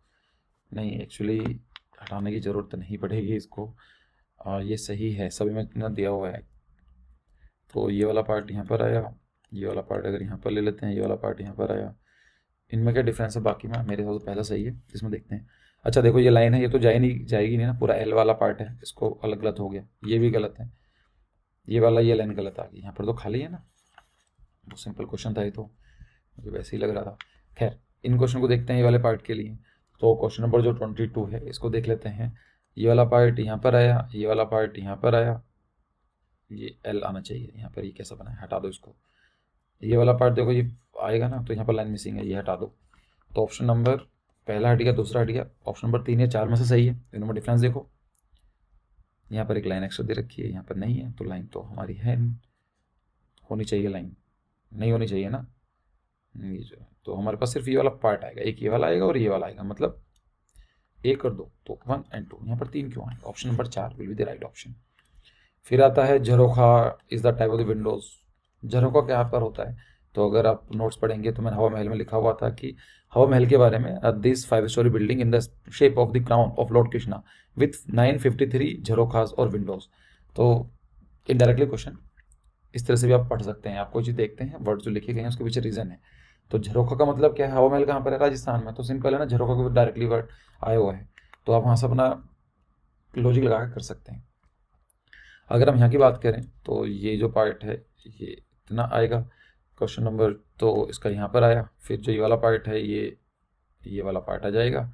नहीं एक्चुअली हटाने की ज़रूरत तो नहीं पड़ेगी इसको और ये सही है सभी में इतना दिया हुआ है तो ये वाला पार्ट यहाँ पर आया ये वाला पार्ट अगर यहाँ पर ले लेते हैं ये वाला पार्ट यहाँ पर आया इनमें क्या डिफरेंस है बाकी में मेरे हिसाब से पहला सही है इसमें देखते हैं अच्छा देखो ये लाइन है ये तो जाए नहीं जाएगी नहीं ना पूरा एल वाला पार्ट है इसको अलग गलत हो गया ये भी गलत है ये वाला ये लाइन गलत आ गई यहाँ पर तो खाली है ना तो सिंपल क्वेश्चन था ये तो मुझे वैसे ही लग रहा था खैर इन क्वेश्चन को देखते हैं ये वाले पार्ट के लिए तो क्वेश्चन नंबर जो ट्वेंटी टू है इसको देख लेते हैं ये वाला पार्ट यहाँ पर आया ये वाला पार्ट यहाँ पर आया ये एल आना चाहिए यहाँ पर ये कैसा बना है हटा दो इसको ये वाला पार्ट देखो ये आएगा ना तो यहाँ पर लाइन मिसिंग है ये हटा दो तो ऑप्शन नंबर पहला हट गया दूसरा हट गया ऑप्शन नंबर तीन या चार में से सही है दोनों में डिफरेंस देखो यहाँ पर एक लाइन एक्स्ट्रा दे रखी है यहाँ पर नहीं है तो लाइन तो हमारी है होनी चाहिए लाइन नहीं होनी चाहिए ना ये जो है तो हमारे पास सिर्फ ये वाला पार्ट आएगा एक ये वाला आएगा और ये वाला आएगा मतलब एक और दो तो वन एंड टू यहाँ पर तीन क्यों आएंगे ऑप्शन नंबर चार will be the right option फिर आता है jharokha is the type of the windows jharokha क्या पर होता है तो अगर आप नोट्स पढ़ेंगे तो मैंने हवा महल में लिखा हुआ था कि हवा महल के बारे में this five story building in the shape of the crown of lord Krishna with nine fifty three jharokhas और विंडोज़ तो इनडायरेक्टली क्वेश्चन इस तरह से भी आप पढ़ सकते हैं आप कोई चीज़ देखते हैं वर्ड जो लिखे गए हैं उसके पीछे रीज़न है तो झरोखा का मतलब क्या है हवा महल कहाँ पर है राजस्थान में तो सिंपल है ना झरोखा का डायरेक्टली वर्ड आया हुआ है तो आप वहाँ से अपना लॉजिक लगा कर सकते हैं अगर हम यहाँ की बात करें तो ये जो पार्ट है ये इतना आएगा क्वेश्चन नंबर तो इसका यहाँ पर आया फिर जो ये वाला पार्ट है ये ये वाला पार्ट आ जाएगा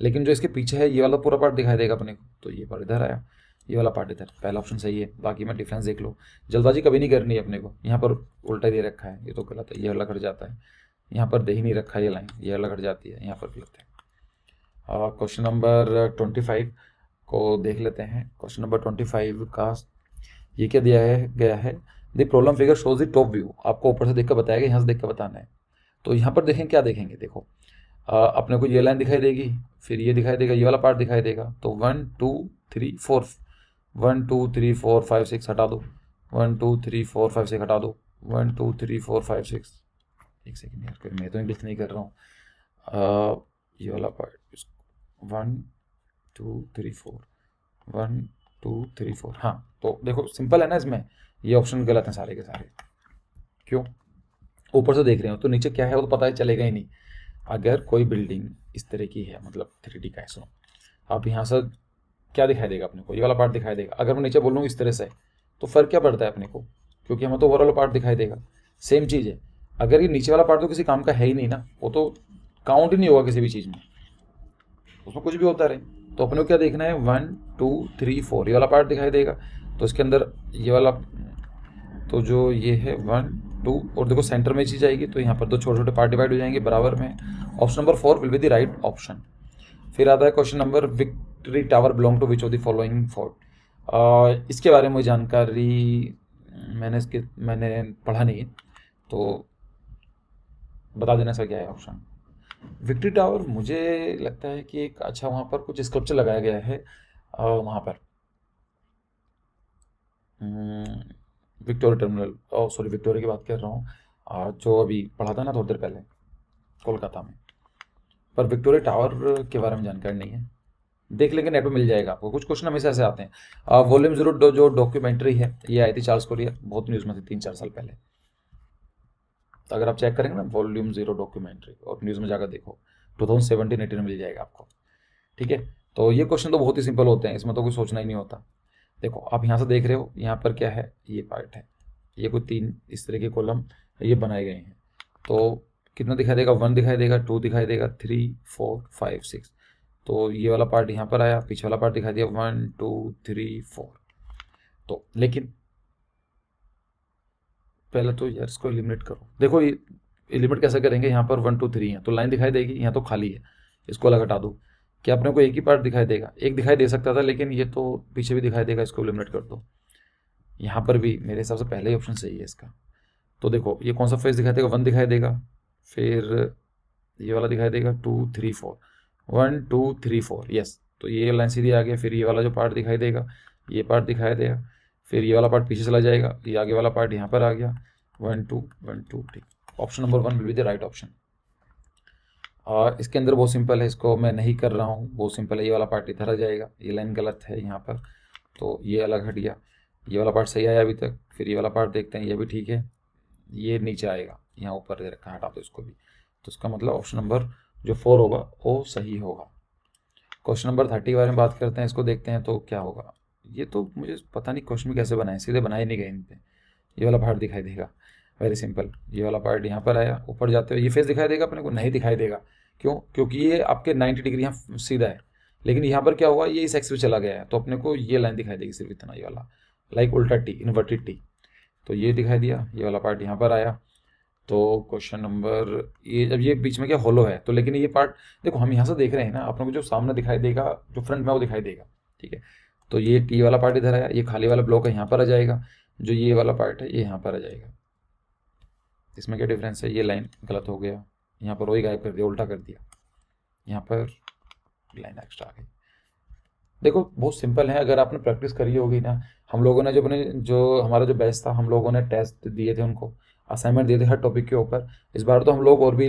लेकिन जो इसके पीछे है ये वाला पूरा पार्ट दिखाई देगा अपने को तो ये पार्ट इधर आया ये वाला पार्ट इधर पहला ऑप्शन सही है बाकी मैं डिफरेंस देख लो जल्दबाजी कभी नहीं करनी है अपने को यहाँ पर उल्टा दे रखा है ये तो गलत है ये वाला कट जाता है यहाँ पर दे ही नहीं रखा ये लाइन ये अलग हट जाती है यहाँ पर भी लगते हैं और क्वेश्चन नंबर ट्वेंटी फाइव को देख लेते हैं क्वेश्चन नंबर ट्वेंटी फाइव का ये क्या दिया है गया है the problem figure shows the top view आपको ऊपर से देख कर बताया गया यहाँ से देख कर बताना है तो यहाँ पर देखें क्या देखेंगे देखो आ, अपने को ये लाइन दिखाई देगी फिर ये दिखाई देगा ये वाला पार्ट दिखाई देगा तो one two three four one two three four five six हटा दो one two three four five six हटा दो one two three four five six एक सेकेंड यार कोई मैं तो इंग्लिश नहीं कर रहा हूँ ये वाला part one two three four one two three four हाँ तो देखो सिंपल है ना इसमें ये ऑप्शन गलत हैं सारे के सारे क्यों ऊपर से देख रहे हो तो नीचे क्या है वो तो पता ही चलेगा ही नहीं अगर कोई बिल्डिंग इस तरह की है मतलब थ्री डी का सो आप यहाँ से क्या दिखाई देगा अपने को ये वाला पार्ट दिखाई देगा अगर मैं नीचे बोल इस तरह से तो फर्क क्या पड़ता है अपने को क्योंकि हमें तो ओवरऑल पार्ट दिखाई देगा सेम चीज़ है अगर ये नीचे वाला पार्ट तो किसी काम का है ही नहीं ना वो तो काउंट ही नहीं होगा किसी भी चीज़ में उसमें कुछ भी होता रहे तो अपने को क्या देखना है वन टू थ्री फोर ये वाला पार्ट दिखाई देगा तो इसके अंदर ये वाला तो जो ये है वन टू और देखो सेंटर में चीज़ आएगी तो यहाँ पर दो छोटे छोटे पार्ट डिवाइड हो जाएंगे बराबर में option number four will be the right option फिर आता है question number victory tower belong to which of the following fort इसके बारे में जानकारी मैंने इसके मैंने पढ़ा नहीं तो बता देना सर क्या है ऑप्शन विक्ट्री टावर मुझे लगता है कि एक अच्छा वहां पर कुछ स्कल्पचर लगाया गया है वहां पर विक्टोरिया टर्मिनल सॉरी विक्टोरिया की बात कर रहा हूँ जो अभी पढ़ा था ना थोड़ी देर पहले कोलकाता में पर विक्टोरिया टावर के बारे में जानकारी नहीं है देख लेंगे नेट पर मिल जाएगा आपको कुछ क्वेश्चन हमेशा ऐसे आते हैं वॉल्यूम जीरो जो डॉक्यूमेंट्री है ये आई थी चार्ल्स कोरिया बहुत न्यूज़ में थी तीन चार साल पहले तो अगर आप चेक करेंगे ना वॉल्यूम जीरो डॉक्यूमेंट्री और न्यूज़ में जाकर देखो टू थाउजेंड में मिल जाएगा आपको ठीक है तो ये क्वेश्चन तो बहुत ही सिंपल होते हैं इसमें तो कोई सोचना ही नहीं होता देखो आप यहाँ से देख रहे हो यहाँ पर क्या है ये पार्ट है ये कोई तीन इस तरह के कॉलम ये बनाए गए हैं तो कितना दिखाई देगा वन दिखाई देगा टू दिखाई देगा थ्री फोर फाइव सिक्स तो ये वाला पार्ट यहाँ पर आया पीछे वाला पार्ट दिखाई दिया वन टू थ्री फोर तो लेकिन पहले तो यार इसको एलिमिनेट करो देखो ये एलिमिनेट कैसे करेंगे यहाँ पर वन टू थ्री है तो लाइन दिखाई देगी यहाँ तो खाली है इसको अलग हटा दो क्या अपने को एक ही पार्ट दिखाई देगा एक दिखाई दे सकता था लेकिन ये तो पीछे भी दिखाई देगा इसको एलिमिनेट कर दो यहाँ पर भी मेरे हिसाब से पहले ही ऑप्शन सही है इसका तो देखो ये कौन सा फेस दिखाई देगा वन दिखाई देगा फिर ये वाला दिखाई देगा two three four one two three four yes तो ये लाइन सीधी आ गया फिर ये वाला जो पार्ट दिखाई देगा ये पार्ट दिखाई देगा फिर ये वाला पार्ट पीछे चला जाएगा ये आगे वाला पार्ट यहाँ पर आ गया वन टू वन टू ठीक option number one will be the right option और इसके अंदर बहुत सिंपल है इसको मैं नहीं कर रहा हूँ बहुत सिंपल है ये वाला पार्ट इधर आ जाएगा ये लाइन गलत है यहाँ पर तो ये अलग हट गया ये वाला पार्ट सही आया अभी तक फिर ये वाला पार्ट देखते हैं ये भी ठीक है ये नीचे आएगा यहाँ ऊपर दे रखा हटा दो इसको भी तो इसका मतलब ऑप्शन नंबर जो फोर होगा वो सही होगा क्वेश्चन नंबर थर्टी के बारे में बात करते हैं इसको देखते हैं तो क्या होगा ये तो मुझे पता नहीं क्वेश्चन में कैसे बनाए सीधे बनाए नहीं गए इन पर ये वाला पार्ट दिखाई देगा वेरी सिंपल ये वाला पार्ट यहाँ पर आया ऊपर जाते हो ये फेस दिखाई देगा अपने को नहीं दिखाई देगा क्यों क्योंकि ये आपके नाइन्टी डिग्री यहाँ सीधा है लेकिन यहाँ पर क्या हुआ ये इस एक्स पे चला गया है तो अपने को ये लाइन दिखाई देगी सिर्फ इतना ये वाला लाइक उल्टा टी इन्वर्टेड टी तो ये दिखाई दिया ये वाला पार्ट यहाँ पर आया तो क्वेश्चन नंबर ये जब ये बीच में क्या होलो है तो लेकिन ये पार्ट देखो हम यहाँ से देख रहे हैं ना अपने को जो सामने दिखाई देगा जो फ्रंट में वो दिखाई देगा ठीक है तो ये टी वाला पार्ट इधर आया ये खाली वाला ब्लॉक है यहाँ पर आ जाएगा जो ये वाला पार्ट है ये यहाँ पर आ जाएगा इसमें क्या डिफरेंस है ये लाइन गलत हो गया यहाँ पर वही गायब कर दिया उल्टा कर दिया यहाँ पर लाइन एक्स्ट्रा आ गई देखो बहुत सिंपल है अगर आपने प्रैक्टिस करी होगी ना हम लोगों ने जो अपने जो हमारा जो बेस्ट था हम लोगों ने टेस्ट दिए थे उनको असाइनमेंट दिए थे हर टॉपिक के ऊपर इस बार तो हम लोग और भी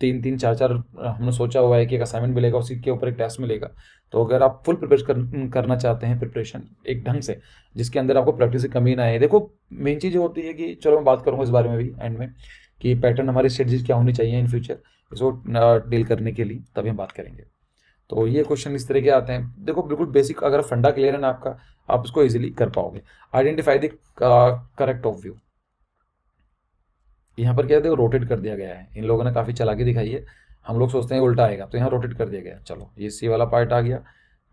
तीन तीन चार चार हमने सोचा हुआ है कि एक असाइनमेंट मिलेगा उसी के ऊपर एक टेस्ट मिलेगा तो अगर आप फुल प्रिपेयर कर, करना चाहते हैं प्रिपरेशन एक ढंग से जिसके अंदर आपको प्रैक्टिस की कमी ना आए देखो मेन चीज़ होती है कि चलो मैं बात करूँगा इस बारे में भी एंड में कि पैटर्न हमारी स्ट्रेटजीज क्या होनी चाहिए इन फ्यूचर इसको डील करने के लिए तभी हम बात करेंगे तो ये क्वेश्चन इस तरह के आते हैं देखो बिल्कुल बेसिक अगर फंडा क्लियर है ना आपका आप इसको इजीली कर पाओगे identify the correct of view यहाँ पर क्या देखो रोटेट कर दिया गया है इन लोगों ने काफ़ी चला के दिखाई है हम लोग सोचते हैं उल्टा आएगा तो यहाँ रोटेट कर दिया गया चलो ये सी वाला पार्ट आ गया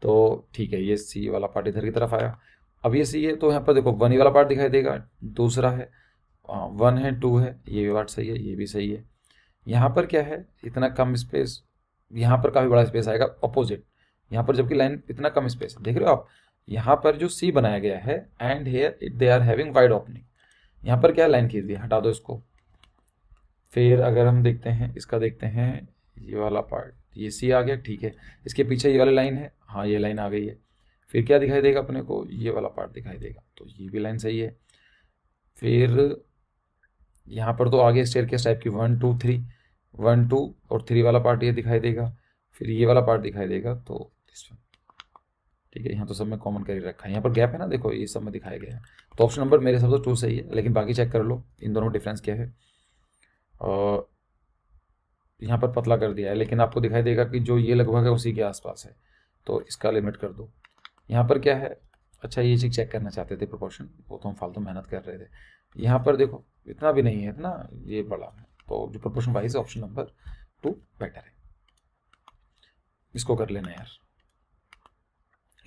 तो ठीक है ये सी वाला पार्ट इधर की तरफ आया अब ये सी है तो यहाँ पर देखो वन ही वाला पार्ट दिखाई देगा दूसरा है वन है टू है ये भी पार्ट सही है ये भी सही है यहाँ पर क्या है इतना कम स्पेस यहाँ पर काफ़ी बड़ा स्पेस आएगा अपोजिट यहाँ पर जबकि लाइन इतना कम स्पेस देख रहे हो आप यहाँ पर जो सी बनाया गया है and here it they are having wide opening यहाँ पर क्या लाइन खींच दी हटा दो इसको फिर अगर हम देखते हैं इसका देखते हैं ये वाला पार्ट तो ये सी आ गया ठीक है इसके पीछे ये वाली लाइन है हाँ ये लाइन आ गई है फिर क्या दिखाई देगा अपने को ये वाला पार्ट दिखाई देगा तो ये भी लाइन सही है फिर यहाँ पर तो आगे स्टेयर केस टाइप की one two three one two और थ्री वाला पार्ट ये दिखाई देगा फिर ये वाला पार्ट दिखाई देगा तो ठीक है यहाँ तो सब में कॉमन कर रखा है यहाँ पर गैप है ना देखो ये सब में दिखाया गया है तो ऑप्शन नंबर मेरे हिसाब से टू सही है लेकिन बाकी चेक कर लो इन दोनों डिफरेंस क्या है यहाँ पर पतला कर दिया है लेकिन आपको दिखाई देगा कि जो ये लगभग है उसी के आसपास है तो इसका लिमिट कर दो यहाँ पर क्या है अच्छा ये चीज़ चेक करना चाहते थे प्रोपोर्शन वो तो हम फालतू मेहनत कर रहे थे यहाँ पर देखो इतना भी नहीं है इतना ये बड़ा है तो जो proportion wise option number two better है इसको कर लेना यार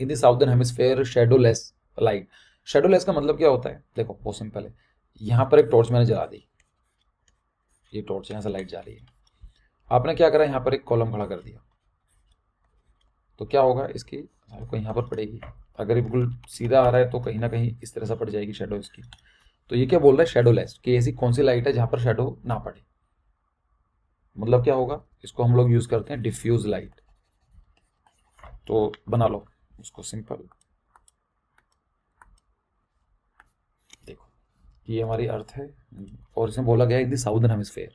in the southern hemisphere shadowless light shadowless का मतलब क्या होता है देखो बहुत सिंपल है यहाँ पर एक टॉर्च मैंने जला दी ये टॉर्च यहाँ से लाइट जा रही है आपने क्या करा यहाँ पर एक कॉलम खड़ा कर दिया तो क्या होगा इसकी आपको यहाँ पर पड़ेगी अगर ये बिल्कुल सीधा आ रहा है तो कहीं ना कहीं इस तरह से पड़ जाएगी शेडो इसकी तो ये क्या बोल रहा है शेडो लेस कि ऐसी कौन सी लाइट है जहाँ पर शेडो ना पड़े मतलब क्या होगा इसको हम लोग यूज़ करते हैं डिफ्यूज लाइट तो बना लो उसको सिंपल ये हमारी अर्थ है और इसमें बोला गया इन दी साउदर्न हेमिसफेयर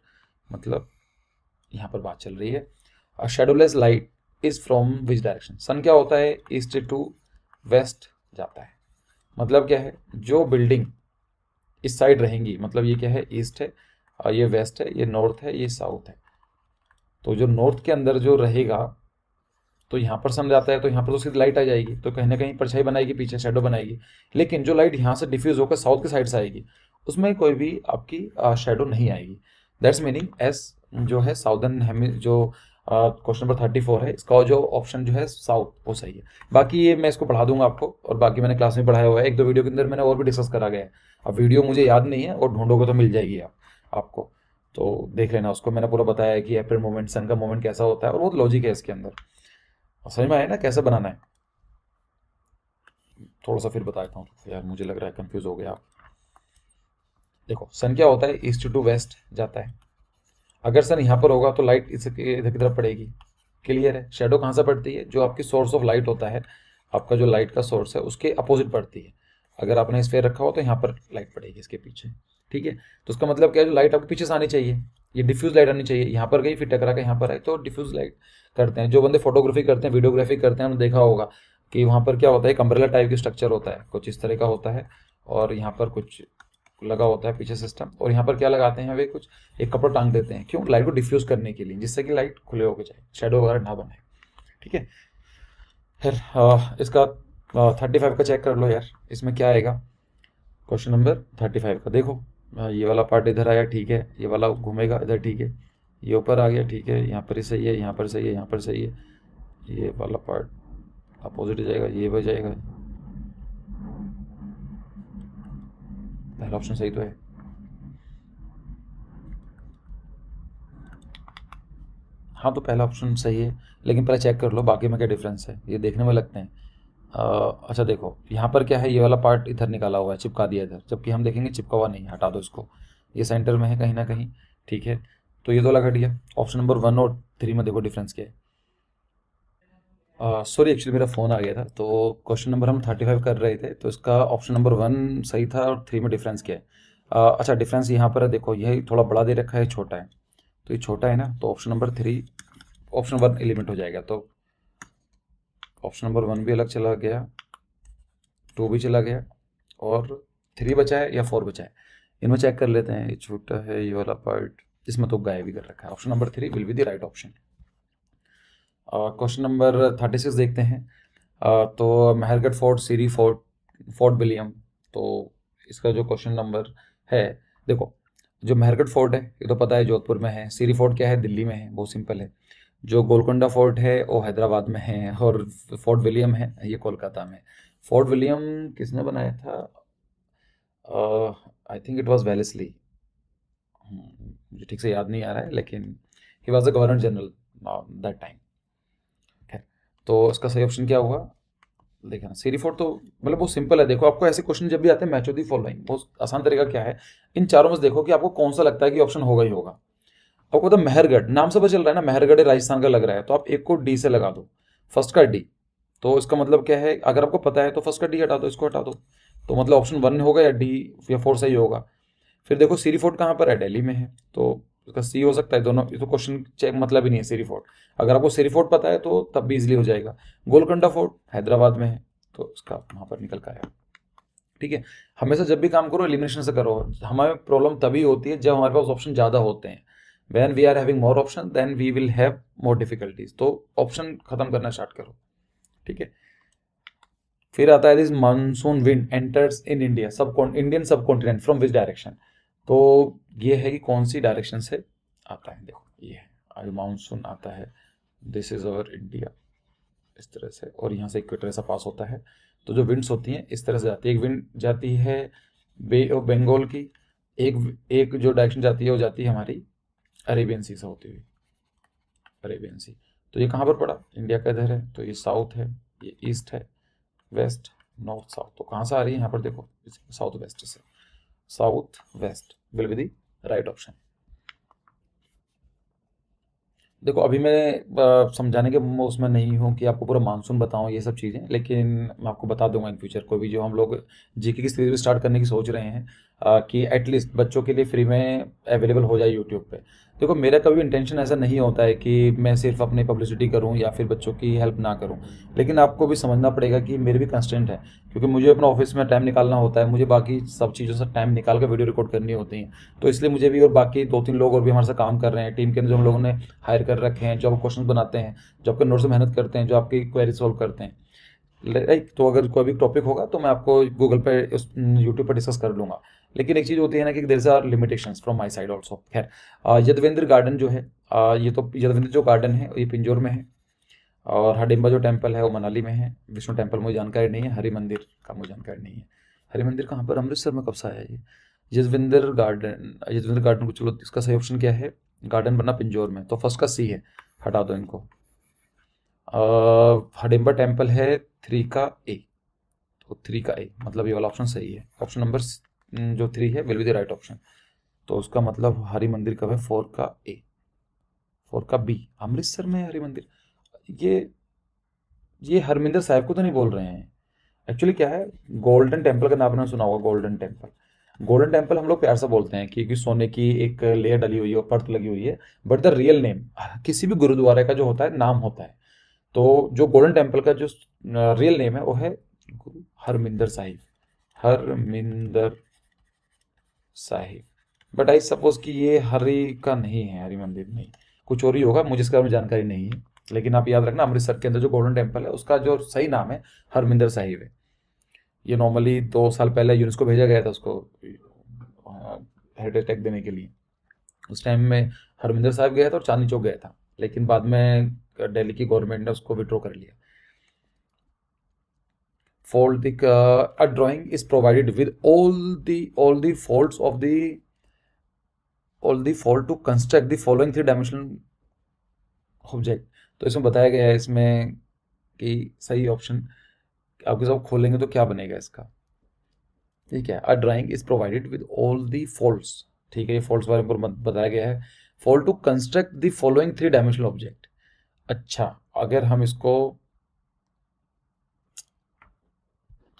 मतलब यहाँ पर बात चल रही है a shadowless light is from which direction sun क्या होता है ईस्ट टू वेस्ट जाता है मतलब क्या है जो बिल्डिंग इस साइड रहेंगी मतलब ये क्या है ईस्ट है ये वेस्ट है ये नॉर्थ है ये साउथ है तो जो नॉर्थ के अंदर जो रहेगा तो यहाँ पर सन जाता है तो यहाँ पर तो सीधी लाइट आ जाएगी तो कहीं ना कहीं परछाई बनाएगी पीछे शेडो बनाएगी लेकिन जो लाइट यहाँ से डिफ्यूज होकर साउथ के साइड से आएगी उसमें कोई भी आपकी शेडो नहीं आएगी दैट्स मीनिंग एस जो है साउदर्न जो क्वेश्चन नंबर थर्टी फोर है इसका जो ऑप्शन जो है साउथ वो सही है बाकी ये मैं इसको पढ़ा दूंगा आपको और बाकी मैंने क्लास में पढ़ाया हुआ है एक दो वीडियो के अंदर मैंने और भी डिस्कस करा गया है अब वीडियो मुझे याद नहीं है और ढूंढोगे तो मिल जाएगी आप आपको तो देख लेना उसको मैंने पूरा बताया कि एप्रिल मोमेंट सन का मोमेंट कैसा होता है और बहुत लॉजिक है इसके अंदर समझ में आया ना कैसे बनाना है थोड़ा सा फिर बताता हूँ यार मुझे लग रहा है कंफ्यूज हो गया आप देखो सन क्या होता है ईस्ट टू वेस्ट जाता है अगर सन यहाँ पर होगा तो लाइट इसके इधर की तरफ पड़ेगी क्लियर है शेडो कहाँ से पड़ती है जो आपकी सोर्स ऑफ लाइट होता है आपका जो लाइट का सोर्स है उसके अपोजिट पड़ती है अगर आपने इस रखा हो तो यहाँ पर लाइट पड़ेगी इसके पीछे ठीक है तो उसका मतलब क्या है जो लाइट आपको पीछे से आनी चाहिए ये डिफ्यूज लाइट आनी चाहिए यहाँ पर गई फिर टकरा के यहाँ पर आई तो डिफ्यूज लाइट करते हैं जो बंदे फोटोग्राफी करते हैं वीडियोग्राफी करते हैं हमने देखा होगा कि वहाँ पर क्या होता है एक टाइप की स्ट्रक्चर होता है कुछ इस तरह का होता है और यहाँ पर कुछ लगा होता है पीछे सिस्टम और यहाँ पर क्या लगाते हैं वे कुछ एक कपड़ा टांग देते हैं क्यों लाइट को डिफ्यूज करने के लिए जिससे कि लाइट खुले होकर जाए शेडो वगैरह ना बने ठीक है फिर इसका थर्टी फाइव का चेक कर लो यार इसमें क्या आएगा क्वेश्चन नंबर थर्टी फाइव का देखो ये वाला पार्ट इधर आया ठीक है ये वाला घूमेगा इधर ठीक है ये ऊपर आ गया ठीक है यहाँ पर ही सही है यहाँ पर सही है यहाँ पर सही है ये वाला पार्ट अपोजिट जाएगा ये वह जाएगा पहला ऑप्शन सही तो है हाँ तो पहला ऑप्शन सही है लेकिन पहले चेक कर लो बाकी में क्या डिफरेंस है ये देखने में लगते हैं आ, अच्छा देखो यहाँ पर क्या है ये वाला पार्ट इधर निकाला हुआ है चिपका दिया इधर जबकि हम देखेंगे चिपका हुआ नहीं हटा दो इसको ये सेंटर में है कहीं ना कहीं ठीक है तो ये दो लगा दिया ऑप्शन नंबर वन और थ्री में देखो डिफरेंस क्या है सॉरी uh, एक्चुअली मेरा फ़ोन आ गया था तो क्वेश्चन नंबर हम थर्टी फाइव कर रहे थे तो इसका ऑप्शन नंबर वन सही था और थ्री में डिफरेंस क्या है uh, अच्छा डिफरेंस यहाँ पर है देखो यह थोड़ा बड़ा दे रखा है छोटा है तो ये छोटा है ना तो option number three option one element हो जाएगा तो ऑप्शन नंबर वन भी अलग चला गया टू भी चला गया और थ्री बचा है या फोर बचा है इनमें चेक कर लेते हैं ये छोटा है ये वाला पार्ट जिसमें तो गाय भी कर रखा है option number three will be the right option question number thirty six देखते हैं uh, तो Mehrgarh fort Siri fort fort William तो इसका जो क्वेश्चन नंबर है देखो जो मेहरगढ़ फोर्ट है ये तो पता है जोधपुर में है सीरी फोर्ट क्या है दिल्ली में है बहुत सिंपल है जो गोलकुंडा फोर्ट है वो हैदराबाद में है और फोर्ट विलियम है ये कोलकाता में फोर्ट विलियम किसने बनाया था I think it was Wellesley मुझे ठीक से याद नहीं आ रहा है लेकिन he was a governor general that time खैर तो इसका सही ऑप्शन क्या हुआ देखे ना सीरी फोर तो मतलब बहुत सिंपल है देखो आपको ऐसे क्वेश्चन जब भी आते हैं मैच ऑफ दी फॉलोइंग बहुत आसान तरीका क्या है इन चारों में देखो कि आपको कौन सा लगता है कि ऑप्शन होगा ही होगा आपको पता मेहरगढ़ नाम से पता चल रहा है ना मेहरगढ़ राजस्थान का लग रहा है तो आप एक को डी से लगा दो फर्स्ट का डी तो इसका मतलब क्या है अगर आपको पता है तो फर्स्ट का डी हटा दो इसको हटा दो तो मतलब ऑप्शन वन होगा या डी या फोर सही होगा फिर देखो सीरी फोर्ट कहाँ पर है दिल्ली में है तो उसका सी हो सकता है दोनों तो क्वेश्चन चेक मतलब ही नहीं है सीरी फोर्ट अगर आपको सीरी फोर्ट पता है तो तब भी इजिली हो जाएगा गोलकंडा फोर्ट हैदराबाद में है तो उसका वहाँ पर निकल कर आया ठीक है हमेशा जब भी काम करो एलिमिनेशन से करो हमारे प्रॉब्लम तभी होती है जब हमारे पास ऑप्शन ज़्यादा होते हैं when we are having more option then we will have more difficulties तो ऑप्शन खत्म करना स्टार्ट करो ठीक है फिर आता है this monsoon wind enters in India sub Indian subcontinent from which direction तो ये है कि कौन सी डायरेक्शन से आता है देखो ये है मानसून आता है दिस इज अवर इंडिया इस तरह से और यहाँ से इक्वेटर ऐसा पास होता है तो जो विंड्स होती हैं इस तरह से जाती है एक विंड जाती है बे ऑफ बंगाल की एक एक जो डायरेक्शन जाती है वो जाती है हमारी अरेबियन सी से होती हुई अरेबियन सी तो ये कहाँ पर पड़ा इंडिया का इधर है तो ये साउथ है ये ईस्ट है वेस्ट नॉर्थ साउथ तो कहाँ से आ रही है यहाँ पर देखो साउथ वेस्ट से south west will be the right option देखो अभी मैं समझाने के उसमें नहीं हूँ कि आपको पूरा मानसून बताऊँ ये सब चीज़ें लेकिन मैं आपको बता दूंगा इन फ्यूचर को भी जो हम लोग जीके की सीरीज स्टार्ट करने की सोच रहे हैं कि एटलीस्ट बच्चों के लिए फ्री में अवेलेबल हो जाए यूट्यूब पे देखो मेरा कभी इंटेंशन ऐसा नहीं होता है कि मैं सिर्फ अपनी पब्लिसिटी करूं या फिर बच्चों की हेल्प ना करूं लेकिन आपको भी समझना पड़ेगा कि मेरे भी कंस्टेंट है क्योंकि मुझे अपना ऑफिस में टाइम निकालना होता है मुझे बाकी सब चीज़ों से टाइम निकाल कर वीडियो रिकॉर्ड करनी होती है तो इसलिए मुझे भी और बाकी दो तीन लोग और भी हमारे साथ काम कर रहे हैं टीम के अंदर जो हम लोगों ने हायर कर रखे हैं जो आप क्वेश्चन बनाते हैं जो आपके नोट से मेहनत करते हैं जो आपकी क्वेरी सॉल्व करते हैं तो अगर कोई भी टॉपिक होगा तो मैं आपको गूगल पर यूट्यूब पर डिस्कस कर लूँगा लेकिन एक चीज़ होती है ना कि there are limitation from my side also खैर यदवेंद्र गार्डन जो है आ, ये तो यदवेंद्र जो गार्डन है ये पिंजोर में है और हडिम्बा जो टेम्पल है वो मनाली में है विष्णु टेम्पल मुझे जानकारी नहीं है हरि मंदिर का मुझे जानकारी नहीं है हरि मंदिर कहाँ पर अमृतसर में कब से आया ये यजविंदर गार्डन यजविंदर गार्डन को चलो इसका सही ऑप्शन क्या है गार्डन बना पिंजोर में तो फर्स्ट का सी है हटा दो इनको हडिम्बा टेम्पल है थ्री का ए तो थ्री का ए मतलब ये वाला ऑप्शन सही है ऑप्शन नंबर हम्म, जो थ्री है will be the right option तो उसका मतलब हरि मंदिर कब है फोर का ए फोर का बी अमृतसर में हरि मंदिर ये ये हरमिंदर साहब को तो नहीं बोल रहे हैं एक्चुअली क्या है गोल्डन टेम्पल का नाम आपने सुना होगा गोल्डन टेम्पल गोल्डन टेम्पल हम लोग प्यार से बोलते हैं क्योंकि सोने की एक लेयर डली हुई है परत लगी हुई है बट द रियल नेम किसी भी गुरुद्वारे का जो होता है नाम होता है तो जो गोल्डन टेम्पल का जो रियल नेम है वो है Guru Harmandir Sahib Harmandir Sahib but I suppose कि ये हरी का नहीं है हरी मंदिर नहीं कुछ और ही होगा मुझे इसके बारे में जानकारी नहीं है लेकिन आप याद रखना अमृतसर के अंदर जो गोल्डन टेम्पल है उसका जो सही नाम है हरमिंदर साहिब है ये नॉर्मली दो साल पहले यूनेस्को भेजा गया था उसको हेरिटेज टैग देने के लिए उस टाइम में हरमिंदर साहब गया था और चांदनी चौक गया था लेकिन बाद में दिल्ली की गवर्नमेंट ने उसको विड्रॉ कर लिया fault the uh, a drawing is provided with all the all the faults of the all the fault to construct the following three dimensional object तो इसमें बताया गया है इसमें कि सही ऑप्शन आपके सब खोलेंगे तो क्या बनेगा इसका ठीक है a drawing is provided with all the fault ठीक है ये फॉल्ट बारे में बताया गया है fault to construct the following three dimensional object अच्छा अगर हम इसको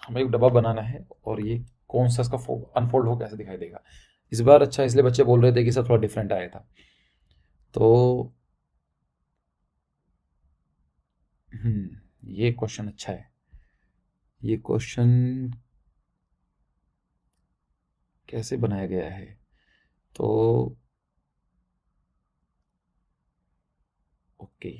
हमें एक डब्बा बनाना है और ये कौन सा इसका अनफोल्ड हो कैसे दिखाई देगा इस बार अच्छा इसलिए बच्चे बोल रहे थे कि सर थोड़ा डिफरेंट आया था तो हम्म, ये क्वेश्चन अच्छा है ये क्वेश्चन कैसे बनाया गया है तो okay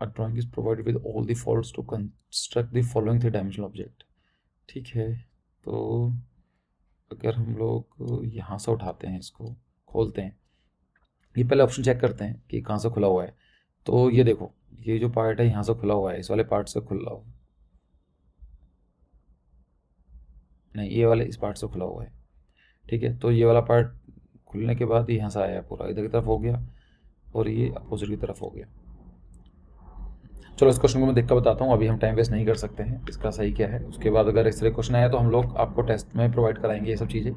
a drawing is provided with all the faults to construct the following three dimensional object ठीक है तो अगर हम लोग यहाँ से उठाते हैं इसको खोलते हैं ये पहले ऑप्शन चेक करते हैं कि कहाँ से खुला हुआ है तो ये देखो ये जो पार्ट है यहाँ से खुला हुआ है इस वाले पार्ट से खुला हुआ नहीं ये वाले इस पार्ट से खुला हुआ है ठीक है तो ये वाला पार्ट खुलने के बाद यहाँ से आया पूरा इधर की तरफ हो गया और ये अपोजिट की तरफ हो गया चलो इस क्वेश्चन को मैं देखकर बताता हूँ अभी हम टाइम वेस्ट नहीं कर सकते हैं इसका सही क्या है उसके बाद अगर इस तरह क्वेश्चन आया तो हम लोग आपको टेस्ट में प्रोवाइड कराएंगे ये सब चीज़ें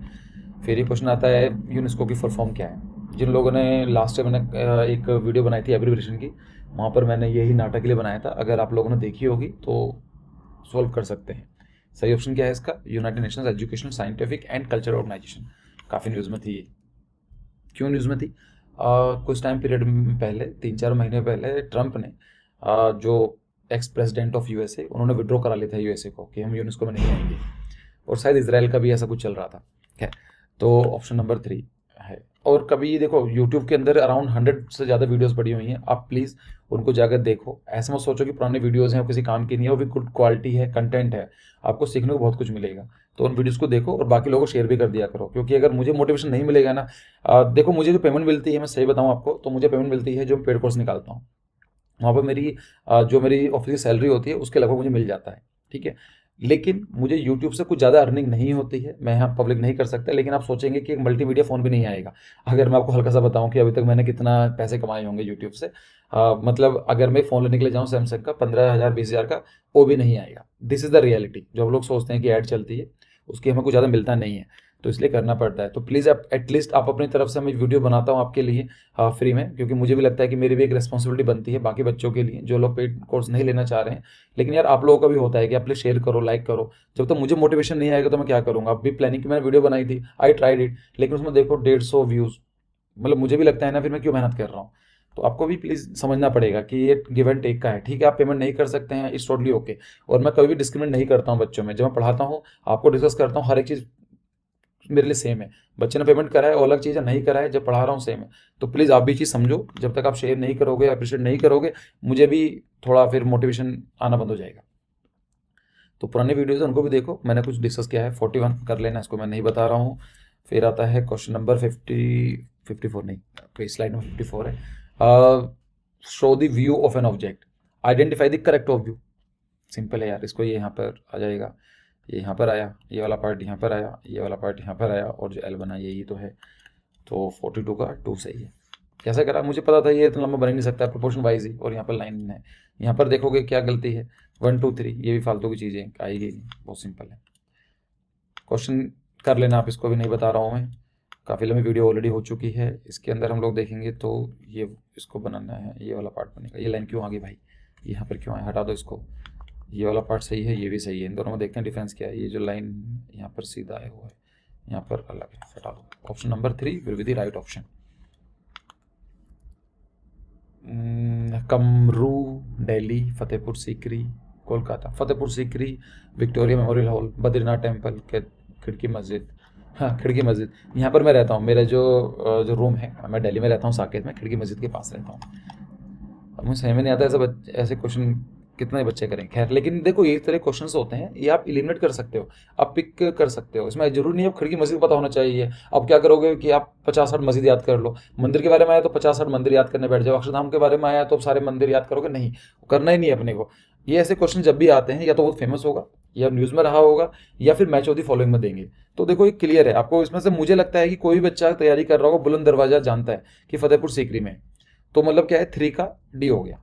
फिर ये क्वेश्चन आता है यूनिस्को की फुल फॉर्म क्या है जिन लोगों ने लास्ट टाइम मैंने एक वीडियो बनाई थी एब्रीवेशन की वहाँ पर मैंने यही नाटक के लिए बनाया था अगर आप लोगों ने देखी होगी तो सॉल्व कर सकते हैं सही ऑप्शन क्या है इसका united nations education scientific and culture organization काफ़ी न्यूज़ में थी ये क्यों न्यूज़ में थी आ, कुछ टाइम पीरियड पहले तीन चार महीने पहले ट्रंप ने जो एक्स प्रेसिडेंट ऑफ यूएसए उन्होंने विड्रॉ करा लिया था यूएसए को कि हम यूनेस्को में नहीं आएंगे और शायद इसराइल का भी ऐसा कुछ चल रहा था ठीक है तो ऑप्शन नंबर थ्री है और कभी देखो यूट्यूब के अंदर अराउंड हंड्रेड से ज़्यादा वीडियोज पड़ी हुई हैं आप प्लीज़ उनको जाकर देखो ऐसे मत सोचो कि पुराने वीडियोज़ हैं किसी काम की नहीं है वो भी गुड क्वालिटी है कंटेंट है आपको सीखने को बहुत कुछ मिलेगा तो उन वीडियोस को देखो और बाकी लोगों को शेयर भी कर दिया करो क्योंकि अगर मुझे मोटिवेशन नहीं मिलेगा ना आ, देखो मुझे जो पेमेंट मिलती है मैं सही बताऊँ आपको तो मुझे पेमेंट मिलती है जो पेड कोर्स निकालता हूँ वहाँ पर मेरी जो मेरी ऑफिस की सैलरी होती है उसके लगभग मुझे मिल जाता है ठीक है लेकिन मुझे यूट्यूब से कुछ ज़्यादा अर्निंग नहीं होती है मैं यहाँ पब्लिक नहीं कर सकता लेकिन आप सोचेंगे कि एक मल्टीमीडिया फ़ोन भी नहीं आएगा अगर मैं आपको हल्का सा बताऊँ कि अभी तक मैंने कितना पैसे कमाए होंगे यूट्यूब से आ, मतलब अगर मैं फ़ोन लेने के लिए जाऊँ सैमसंग का पंद्रह हज़ार बीस हज़ार का वो भी नहीं आएगा दिस इज़ द रियलिटी जो लोग सोचते हैं कि ऐड चलती है उसकी हमें कुछ ज़्यादा मिलता नहीं है तो इसलिए करना पड़ता है तो प्लीज़ आप एटलीस्ट आप अपनी तरफ से मैं वीडियो बनाता हूँ आपके लिए हाँ फ्री में क्योंकि मुझे भी लगता है कि मेरी भी एक रिस्पॉन्सिबिलिटी बनती है बाकी बच्चों के लिए जो लोग पेड कोर्स नहीं लेना चाह रहे हैं लेकिन यार आप लोगों का भी होता है कि आप शेयर करो लाइक करो जब तक तो मुझे मोटिवेशन नहीं आएगा तो मैं क्या करूँगा अभी प्लानिंग की मैंने वीडियो बनाई थी आई ट्राइड इट लेकिन उसमें देखो डेढ़ व्यूज़ मतलब मुझे भी लगता है ना फिर मैं क्यों मेहनत कर रहा हूँ तो आपको भी प्लीज़ समझना पड़ेगा कि ये गिव एंड टेक का है ठीक है आप पेमेंट नहीं कर सकते हैं इट्स टोटली ओके और मैं कभी भी डिस्क्रिमिनेट नहीं करता हूँ बच्चों में जब मैं पढ़ाता हूँ आपको डिस्कस करता हूँ हर एक चीज़ मेरे लिए सेम है बच्चे ने पेमेंट करा है अलग चीज़ है नहीं करा है जब पढ़ा रहा हूँ सेम है तो प्लीज़ आप भी चीज़ समझो जब तक आप शेयर नहीं करोगे अप्रिशिएट नहीं करोगे मुझे भी थोड़ा फिर मोटिवेशन आना बंद हो जाएगा तो पुराने वीडियोज़ उनको भी देखो मैंने कुछ डिस्कस किया है फोर्टी वन कर लेना इसको मैं नहीं बता रहा हूँ फिर आता है question number fifty fifty four नहीं स्लाइड में फिफ्टी फोर है show the view of an object identify the correct of view simple है यार इसको ये यहाँ पर आ जाएगा ये यहाँ पर आया ये वाला पार्ट यहाँ पर आया ये वाला पार्ट यहाँ पर आया और जो एल बना यही तो है तो फोर्टी टू का टू सही है कैसा करा मुझे पता था ये इतना लंबा बन नहीं सकता प्रोपोर्शन वाइज ही और यहाँ पर लाइन है यहाँ पर देखोगे क्या गलती है वन टू थ्री ये भी फालतू की चीज़ें आएगी नहीं बहुत सिंपल है क्वेश्चन कर लेना आप इसको भी नहीं बता रहा हूँ मैं काफ़ी लंबी वीडियो ऑलरेडी हो चुकी है इसके अंदर हम लोग देखेंगे तो ये इसको बनाना है ये वाला पार्ट बनेगा ये लाइन क्यों आ गई भाई यहाँ पर क्यों आए हटा दो इसको ये वाला पार्ट सही है ये भी सही है इन दोनों में देखते हैं डिफेंस क्या है ये जो लाइन यहाँ पर सीधा आया हुआ है यहाँ पर अलग है हटा दो option number three will be the right option कमरू Delhi Fatehpur Sikri Kolkata Fatehpur Sikri Victoria Memorial Hall Badrinath temple के खिड़की मस्जिद हाँ खिड़की मस्जिद यहाँ पर मैं रहता हूँ मेरा जो जो रूम है मैं दिल्ली में रहता हूँ साकेत में खिड़की मस्जिद के पास रहता हूँ मुझे समझ में नहीं आता ऐसा ऐसे क्वेश्चन कितने बच्चे करें खैर लेकिन देखो ये तरह क्वेश्चन होते हैं ये आप इलिमिनेट कर सकते हो आप पिक कर सकते हो इसमें जरूरी नहीं है खड़की मस्जिद पता होना चाहिए अब क्या करोगे कि आप पचास साठ मस्जिद याद कर लो मंदिर के बारे में आया तो पचास साठ मंदिर याद करने बैठ जाओ अक्षरधाम के बारे में आया तो सारे मंदिर याद करोगे नहीं करना ही नहीं अपने को ये ऐसे क्वेश्चन जब भी आते हैं या तो बहुत फेमस होगा या न्यूज़ में रहा होगा या फिर मैच होती फॉलोइंग में देंगे तो देखो ये क्लियर है आपको इसमें से मुझे लगता है कि कोई बच्चा तैयारी कर रहा होगा बुलंद दरवाजा जानता है कि फतेहपुर सीकरी में तो मतलब क्या है थ्री का डी हो गया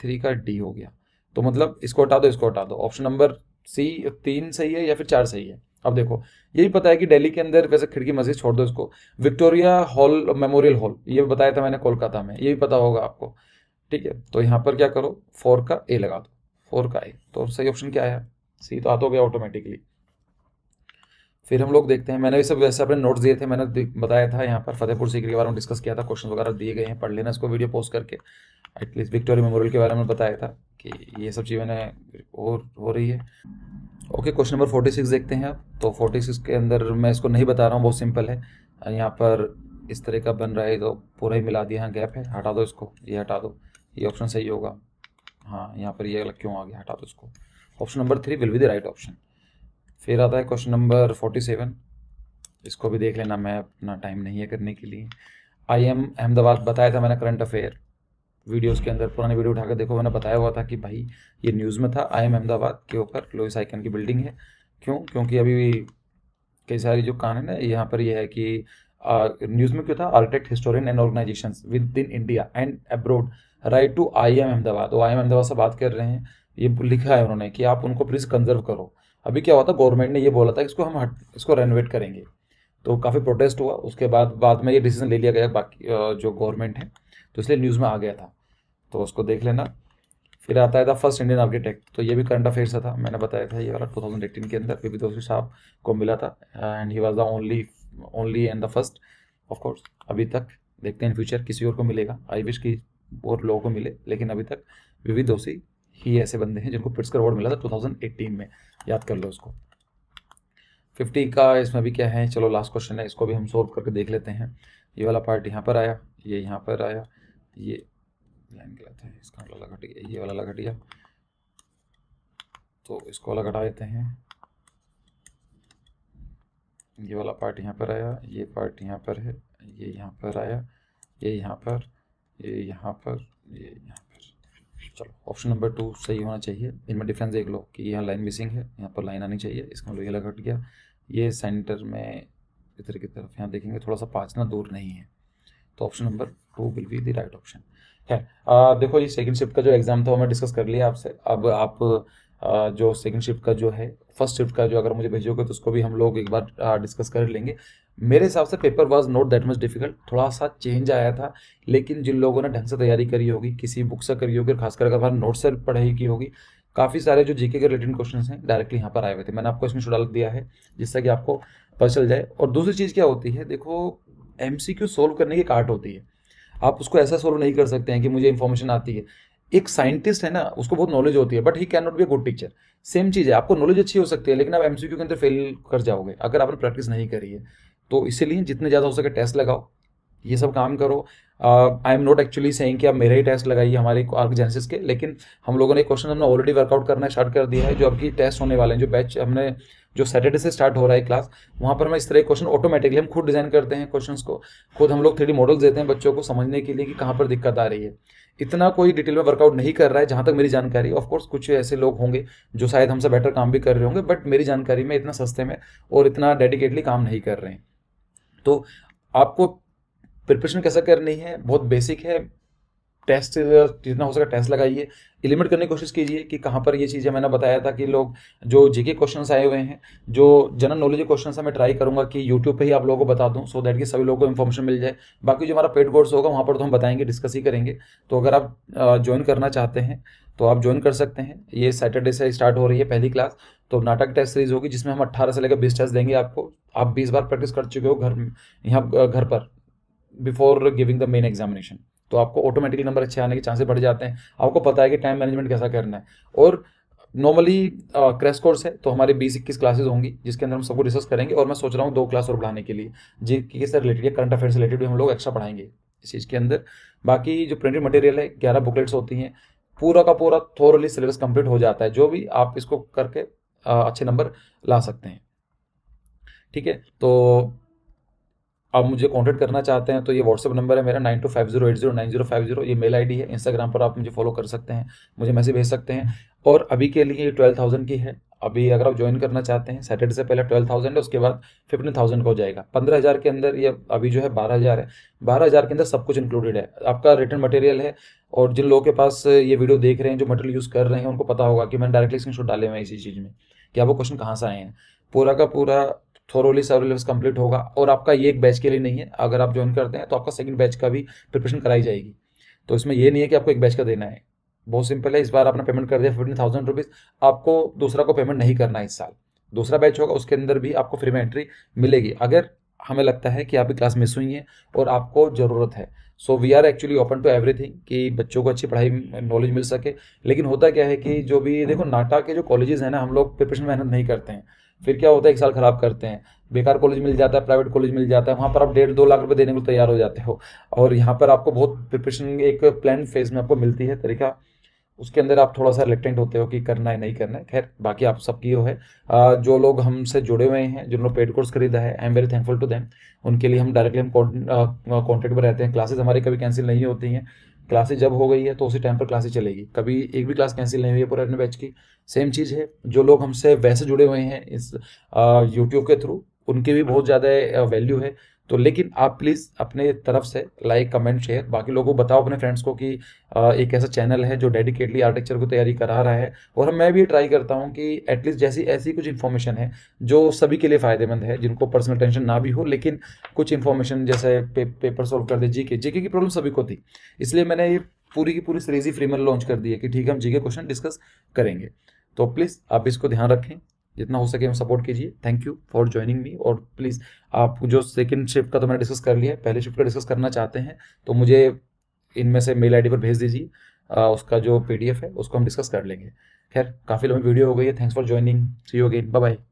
थ्री का डी हो गया तो मतलब इसको हटा दो इसको हटा दो ऑप्शन नंबर सी तीन सही है या फिर चार सही है अब देखो ये भी पता है कि दिल्ली के अंदर वैसे खिड़की मस्जिद छोड़ दो इसको विक्टोरिया हॉल मेमोरियल हॉल ये बताया था मैंने कोलकाता में ये भी पता होगा आपको ठीक है तो यहाँ पर क्या करो फोर का ए लगा दो फोर का ए तो सही ऑप्शन क्या आया सी तो आता हो गया ऑटोमेटिकली फिर हम लोग देखते हैं मैंने सब वैसे अपने नोट्स दिए थे मैंने बताया था यहाँ पर फतेहपुर सीकरी के बारे में डिस्कस किया था क्वेश्चन वगैरह दिए गए हैं पढ़ लेना इसको वीडियो पोस्ट करके एटलीस्ट विक्टोरिया मेमोरियल के बारे में बताया था कि ये सब चीज़ें और हो रही है okay question number forty six देखते हैं आप तो फोर्टी सिक्स के अंदर मैं इसको नहीं बता रहा हूँ बहुत सिंपल है यहाँ पर इस तरह का बन रहा है तो पूरा ही मिला दिया हाँ गैप है हटा दो इसको ये हटा दो ये ऑप्शन सही होगा हाँ यहाँ पर ये क्यों आ गया हटा दो इसको option number three will be the right option फिर आता है क्वेश्चन नंबर फोर्टी सेवन इसको भी देख लेना मैं अपना टाइम नहीं है करने के लिए आई एम अहमदाबाद बताया था मैंने करंट अफेयर वीडियोस के अंदर पुराने वीडियो उठाकर देखो मैंने बताया हुआ था कि भाई ये न्यूज़ में था आई एम अहमदाबाद के ऊपर लोई साइकन की बिल्डिंग है क्यों क्योंकि अभी कई सारी जो कान है ना यहाँ पर यह है कि न्यूज़ में क्यों था architect historian and organization within India and abroad right to I am Ahmedabad वो तो आई एम अहमदाबाद से बात कर रहे हैं ये लिखा है उन्होंने कि आप उनको प्लीज़ कंजर्व करो अभी क्या हुआ था गवर्नमेंट ने ये बोला था कि इसको हम हट इसको रेनोवेट करेंगे तो काफ़ी प्रोटेस्ट हुआ उसके बाद बाद में ये डिसीजन ले लिया गया बाकी जो गवर्नमेंट है तो इसलिए न्यूज़ में आ गया था तो उसको देख लेना फिर आता है था फर्स्ट इंडियन आर्किटेक्ट तो ये भी करंट अफेयर था मैंने बताया था ये वाला टू थाउजेंड एटीन के अंदर बीबी दोस्ती तो साहब को मिला था and he was the only only and the first of course अभी तक देखते हैं इन फ्यूचर किसी और को मिलेगा आई विश की और लोगों को मिले लेकिन अभी तक विविध दोषी ही ऐसे बंदे हैं जिनको पिट्सकर अवार्ड मिला था 2018 में याद कर लो उसको 50 का इसमें भी क्या है चलो लास्ट क्वेश्चन है इसको भी हम सोल्व करके देख लेते हैं ये वाला पार्ट यहाँ पर आया ये यहाँ पर आया ये लाइन गलत है इसका वाला लगा दिया ये वाला लगा दिया तो इसको अलग हटा देते हैं ये वाला पार्ट यहाँ पर आया ये पार्ट यहाँ पर है ये यहाँ पर आया ये यहाँ पर ये यहाँ पर ये यहाँ पर चलो ऑप्शन नंबर टू सही होना चाहिए इनमें डिफरेंस देख लो कि यहाँ लाइन मिसिंग है यहाँ पर लाइन आनी चाहिए इसका मतलब ये लगा हट गया ये सेंटर में इधर की तरफ यहाँ देखेंगे थोड़ा सा पाँचना दूर नहीं है तो option number two will be the right option है आ, देखो ये सेकंड शिफ्ट का जो एग्जाम था वो मैं डिस्कस कर लिया आपसे अब आप आ, जो सेकंड शिफ्ट का जो है फर्स्ट शिफ्ट का जो अगर मुझे भेजोगे तो उसको भी हम लोग एक बार आ, डिस्कस कर लेंगे मेरे हिसाब से paper was not that much difficult थोड़ा सा चेंज आया था लेकिन जिन लोगों ने ढंग से तैयारी करी होगी किसी बुक से करी होगी खासकर अगर हमारे नोट से पढ़ाई की होगी काफ़ी सारे जो जीके के रिलेटेड क्वेश्चन हैं डायरेक्टली यहाँ पर आए हुए थे मैंने आपको इसमें छुड़ा दिया है जिससे कि आपको पता चल जाए और दूसरी चीज़ क्या होती है देखो एम सी क्यू सोल्व करने की कार्ट होती है आप उसको ऐसा सोल्व नहीं कर सकते हैं कि मुझे इन्फॉर्मेशन आती है एक साइंटिस्ट है ना उसको बहुत नॉलेज होती है but he can not be a good teacher same चीज़ है आपको नॉलेज अच्छी हो सकती है लेकिन आप एमसीक्यू के अंदर फेल कर जाओगे अगर आपने प्रैक्टिस नहीं करी है तो इसीलिए जितने ज़्यादा हो सके टेस्ट लगाओ ये सब काम करो I am not actually saying कि आप मेरे ही टेस्ट लगाइए हमारे आर्क जेनेसिस के लेकिन हम लोगों ने क्वेश्चन हमने ऑलरेडी वर्कआउट करना स्टार्ट कर दिया है जो आपकी टेस्ट होने वाले हैं जो बैच हमने जो सैटरडे से स्टार्ट हो रहा है क्लास वहाँ पर हम इस तरह के क्वेश्चन ऑटोमेटिकली हम खुद डिज़ाइन करते हैं क्वेश्चन को खुद हम लोग थ्री मॉडल्स देते हैं बच्चों को समझने के लिए कि कहाँ पर दिक्कत आ रही है इतना कोई डिटेल में वर्कआउट नहीं कर रहा है जहाँ तक मेरी जानकारी ऑफकोर्स कुछ ऐसे लोग होंगे जो शायद हमसे बेटर काम भी कर रहे होंगे बट मेरी जानकारी में इतना सस्ते में और इतना डेडिकेटली काम नहीं कर रहे हैं तो आपको प्रिपरेशन कैसा करनी है बहुत बेसिक है टेस्ट जितना हो सका टेस्ट लगाइए एलिमिनेट करने की कोशिश कीजिए कि कहाँ पर ये चीज़ें मैंने बताया था कि लोग जो जीके क्वेश्चन आए हुए हैं जो जनरल नॉलेज के क्वेश्चन है मैं ट्राई करूँगा कि यूट्यूब पे ही आप लोगों को बता दूँ सो दैट कि सभी लोगों को इन्फॉर्मेशन मिल जाए बाकी जो हमारा पेड कोर्स होगा वहाँ पर तो हम बताएंगे डिस्कस ही करेंगे तो अगर आप ज्वाइन करना चाहते हैं तो आप ज्वाइन कर सकते हैं ये सैटरडे से स्टार्ट हो रही है पहली क्लास तो नाटक टेस्ट सीरीज होगी जिसमें हम अट्ठारह से लेकर बीस टेस्ट देंगे आपको आप बीस बार प्रैक्टिस कर चुके हो घर यहाँ घर पर before giving the main examination तो आपको ऑटोमेटिकली नंबर अच्छे आने के चांसेस बढ़ जाते हैं आपको पता है कि टाइम मैनेजमेंट कैसा करना है और नॉर्मली क्रैश कोर्स है तो हमारे बीस इक्कीस क्लासेज होंगी जिसके अंदर हम सबको डिस्कस करेंगे और मैं सोच रहा हूँ दो क्लास और बढ़ाने के लिए जिनकी से रिलेटेड या करंट अफेयर से रिलेटेड भी हम लोग एक्स्ट्रा पढ़ाएंगे इस चीज़ के अंदर बाकी जो प्रिंटेड मटेरियल है ग्यारह बुकलेट्स होती हैं पूरा का पूरा थोरली सिलेबस कंप्लीट हो जाता है जो भी आप इसको करके अच्छे नंबर ला सकते हैं ठीक है तो आप मुझे कॉन्टैक्ट करना चाहते हैं तो ये व्हाट्सअप नंबर है मेरा nine two five zero eight zero nine zero five zero ये मेल आईडी है इंस्टाग्राम पर आप मुझे फॉलो कर सकते हैं मुझे मैसेज भेज सकते हैं और अभी के लिए ये ट्वेल्व थाउजेंड की है अभी अगर आप ज्वाइन करना चाहते हैं सैटरडे से पहले ट्वेल्व थाउजेंड है उसके बाद फिफ्टीन थाउजेंड का हो जाएगा पंद्रह हज़ार के अंदर ये अभी जो है बारह हज़ार है बारह हज़ार के अंदर सब कुछ इंक्लूडेड है आपका रिटर्न मटेरियल है और जिन लोगों के पास ये वीडियो देख रहे हैं जो मटेरियल यूज़ कर रहे हैं उनको पता होगा कि मैंने डायरेक्टली स्क्रीन डाले हुए हैं इसी चीज़ में कि आपको क्वेश्चन कहाँ से आए हैं पूरा का पूरा थोरोली सर्विलेंस कंप्लीट होगा और आपका ये एक बैच के लिए नहीं है अगर आप ज्वाइन करते हैं तो आपका सेकंड बैच का भी प्रिपरेशन कराई जाएगी तो इसमें ये नहीं है कि आपको एक बैच का देना है बहुत सिंपल है इस बार आपने पेमेंट कर दिया फिफ्टीन थाउजेंड रुपीज़ आपको दूसरा को पेमेंट नहीं करना है इस साल दूसरा बैच होगा उसके अंदर भी आपको फ्री में एंट्री मिलेगी अगर हमें लगता है कि आपकी क्लास मिस हुई है और आपको ज़रूरत है so we are actually open to everything कि बच्चों को अच्छी पढ़ाई नॉलेज मिल सके लेकिन होता क्या है कि जो भी देखो नाटा के जो कॉलेजेस हैं ना हम लोग प्रिपरेशन मेहनत नहीं करते हैं फिर क्या होता है एक साल खराब करते हैं बेकार कॉलेज मिल जाता है प्राइवेट कॉलेज मिल जाता है वहाँ पर आप डेढ़ दो लाख रुपए देने को तैयार हो जाते हो और यहाँ पर आपको बहुत प्रिपरेशन एक प्लान फेज में आपको मिलती है तरीका उसके अंदर आप थोड़ा सा रिलेक्टेंट होते हो कि करना है नहीं करना है खैर बाकी आप सबकी हो है जो लोग हमसे जुड़े हुए हैं जिन्होंने पेड कोर्स खरीदा है I am very thankful to them उनके लिए हम डायरेक्टली हम कॉन्टेक्ट में रहते हैं क्लासेस हमारी कभी कैंसिल नहीं होती हैं क्लासेज जब हो गई है तो उसी टाइम पर क्लासेज चलेगी कभी एक भी क्लास कैंसिल नहीं हुई है पूरे अपने बैच की सेम चीज़ है जो लोग हमसे वैसे जुड़े हुए हैं इस यूट्यूब के थ्रू उनके भी बहुत ज़्यादा वैल्यू है तो लेकिन आप प्लीज़ अपने तरफ से लाइक कमेंट शेयर बाकी लोगों को बताओ अपने फ्रेंड्स को कि एक ऐसा चैनल है जो डेडिकेटली आर्टिक्चर को तैयारी करा रहा है और हम मैं भी ट्राई करता हूँ कि एटलीस्ट जैसी ऐसी कुछ इन्फॉर्मेशन है जो सभी के लिए फ़ायदेमंद है जिनको पर्सनल टेंशन ना भी हो लेकिन कुछ इन्फॉर्मेशन जैसे पे, पेपर सॉल्व कर दे जीके जीके की प्रॉब्लम सभी को थी इसलिए मैंने ये पूरी की पूरी सीरीज ही में लॉन्च कर दी है कि ठीक है हम जीके क्वेश्चन डिस्कस करेंगे तो प्लीज़ आप इसको ध्यान रखें जितना हो सके हम सपोर्ट कीजिए thank you for joining me और प्लीज़ आप जो सेकेंड शिफ्ट का तो मैंने डिस्कस कर लिया है पहले शिफ्ट का डिस्कस करना चाहते हैं तो मुझे इनमें से मेल आईडी पर भेज दीजिए उसका जो पीडीएफ है उसको हम डिस्कस कर लेंगे खैर काफ़ी लंबी वीडियो हो गई है thanks for joining see you again bye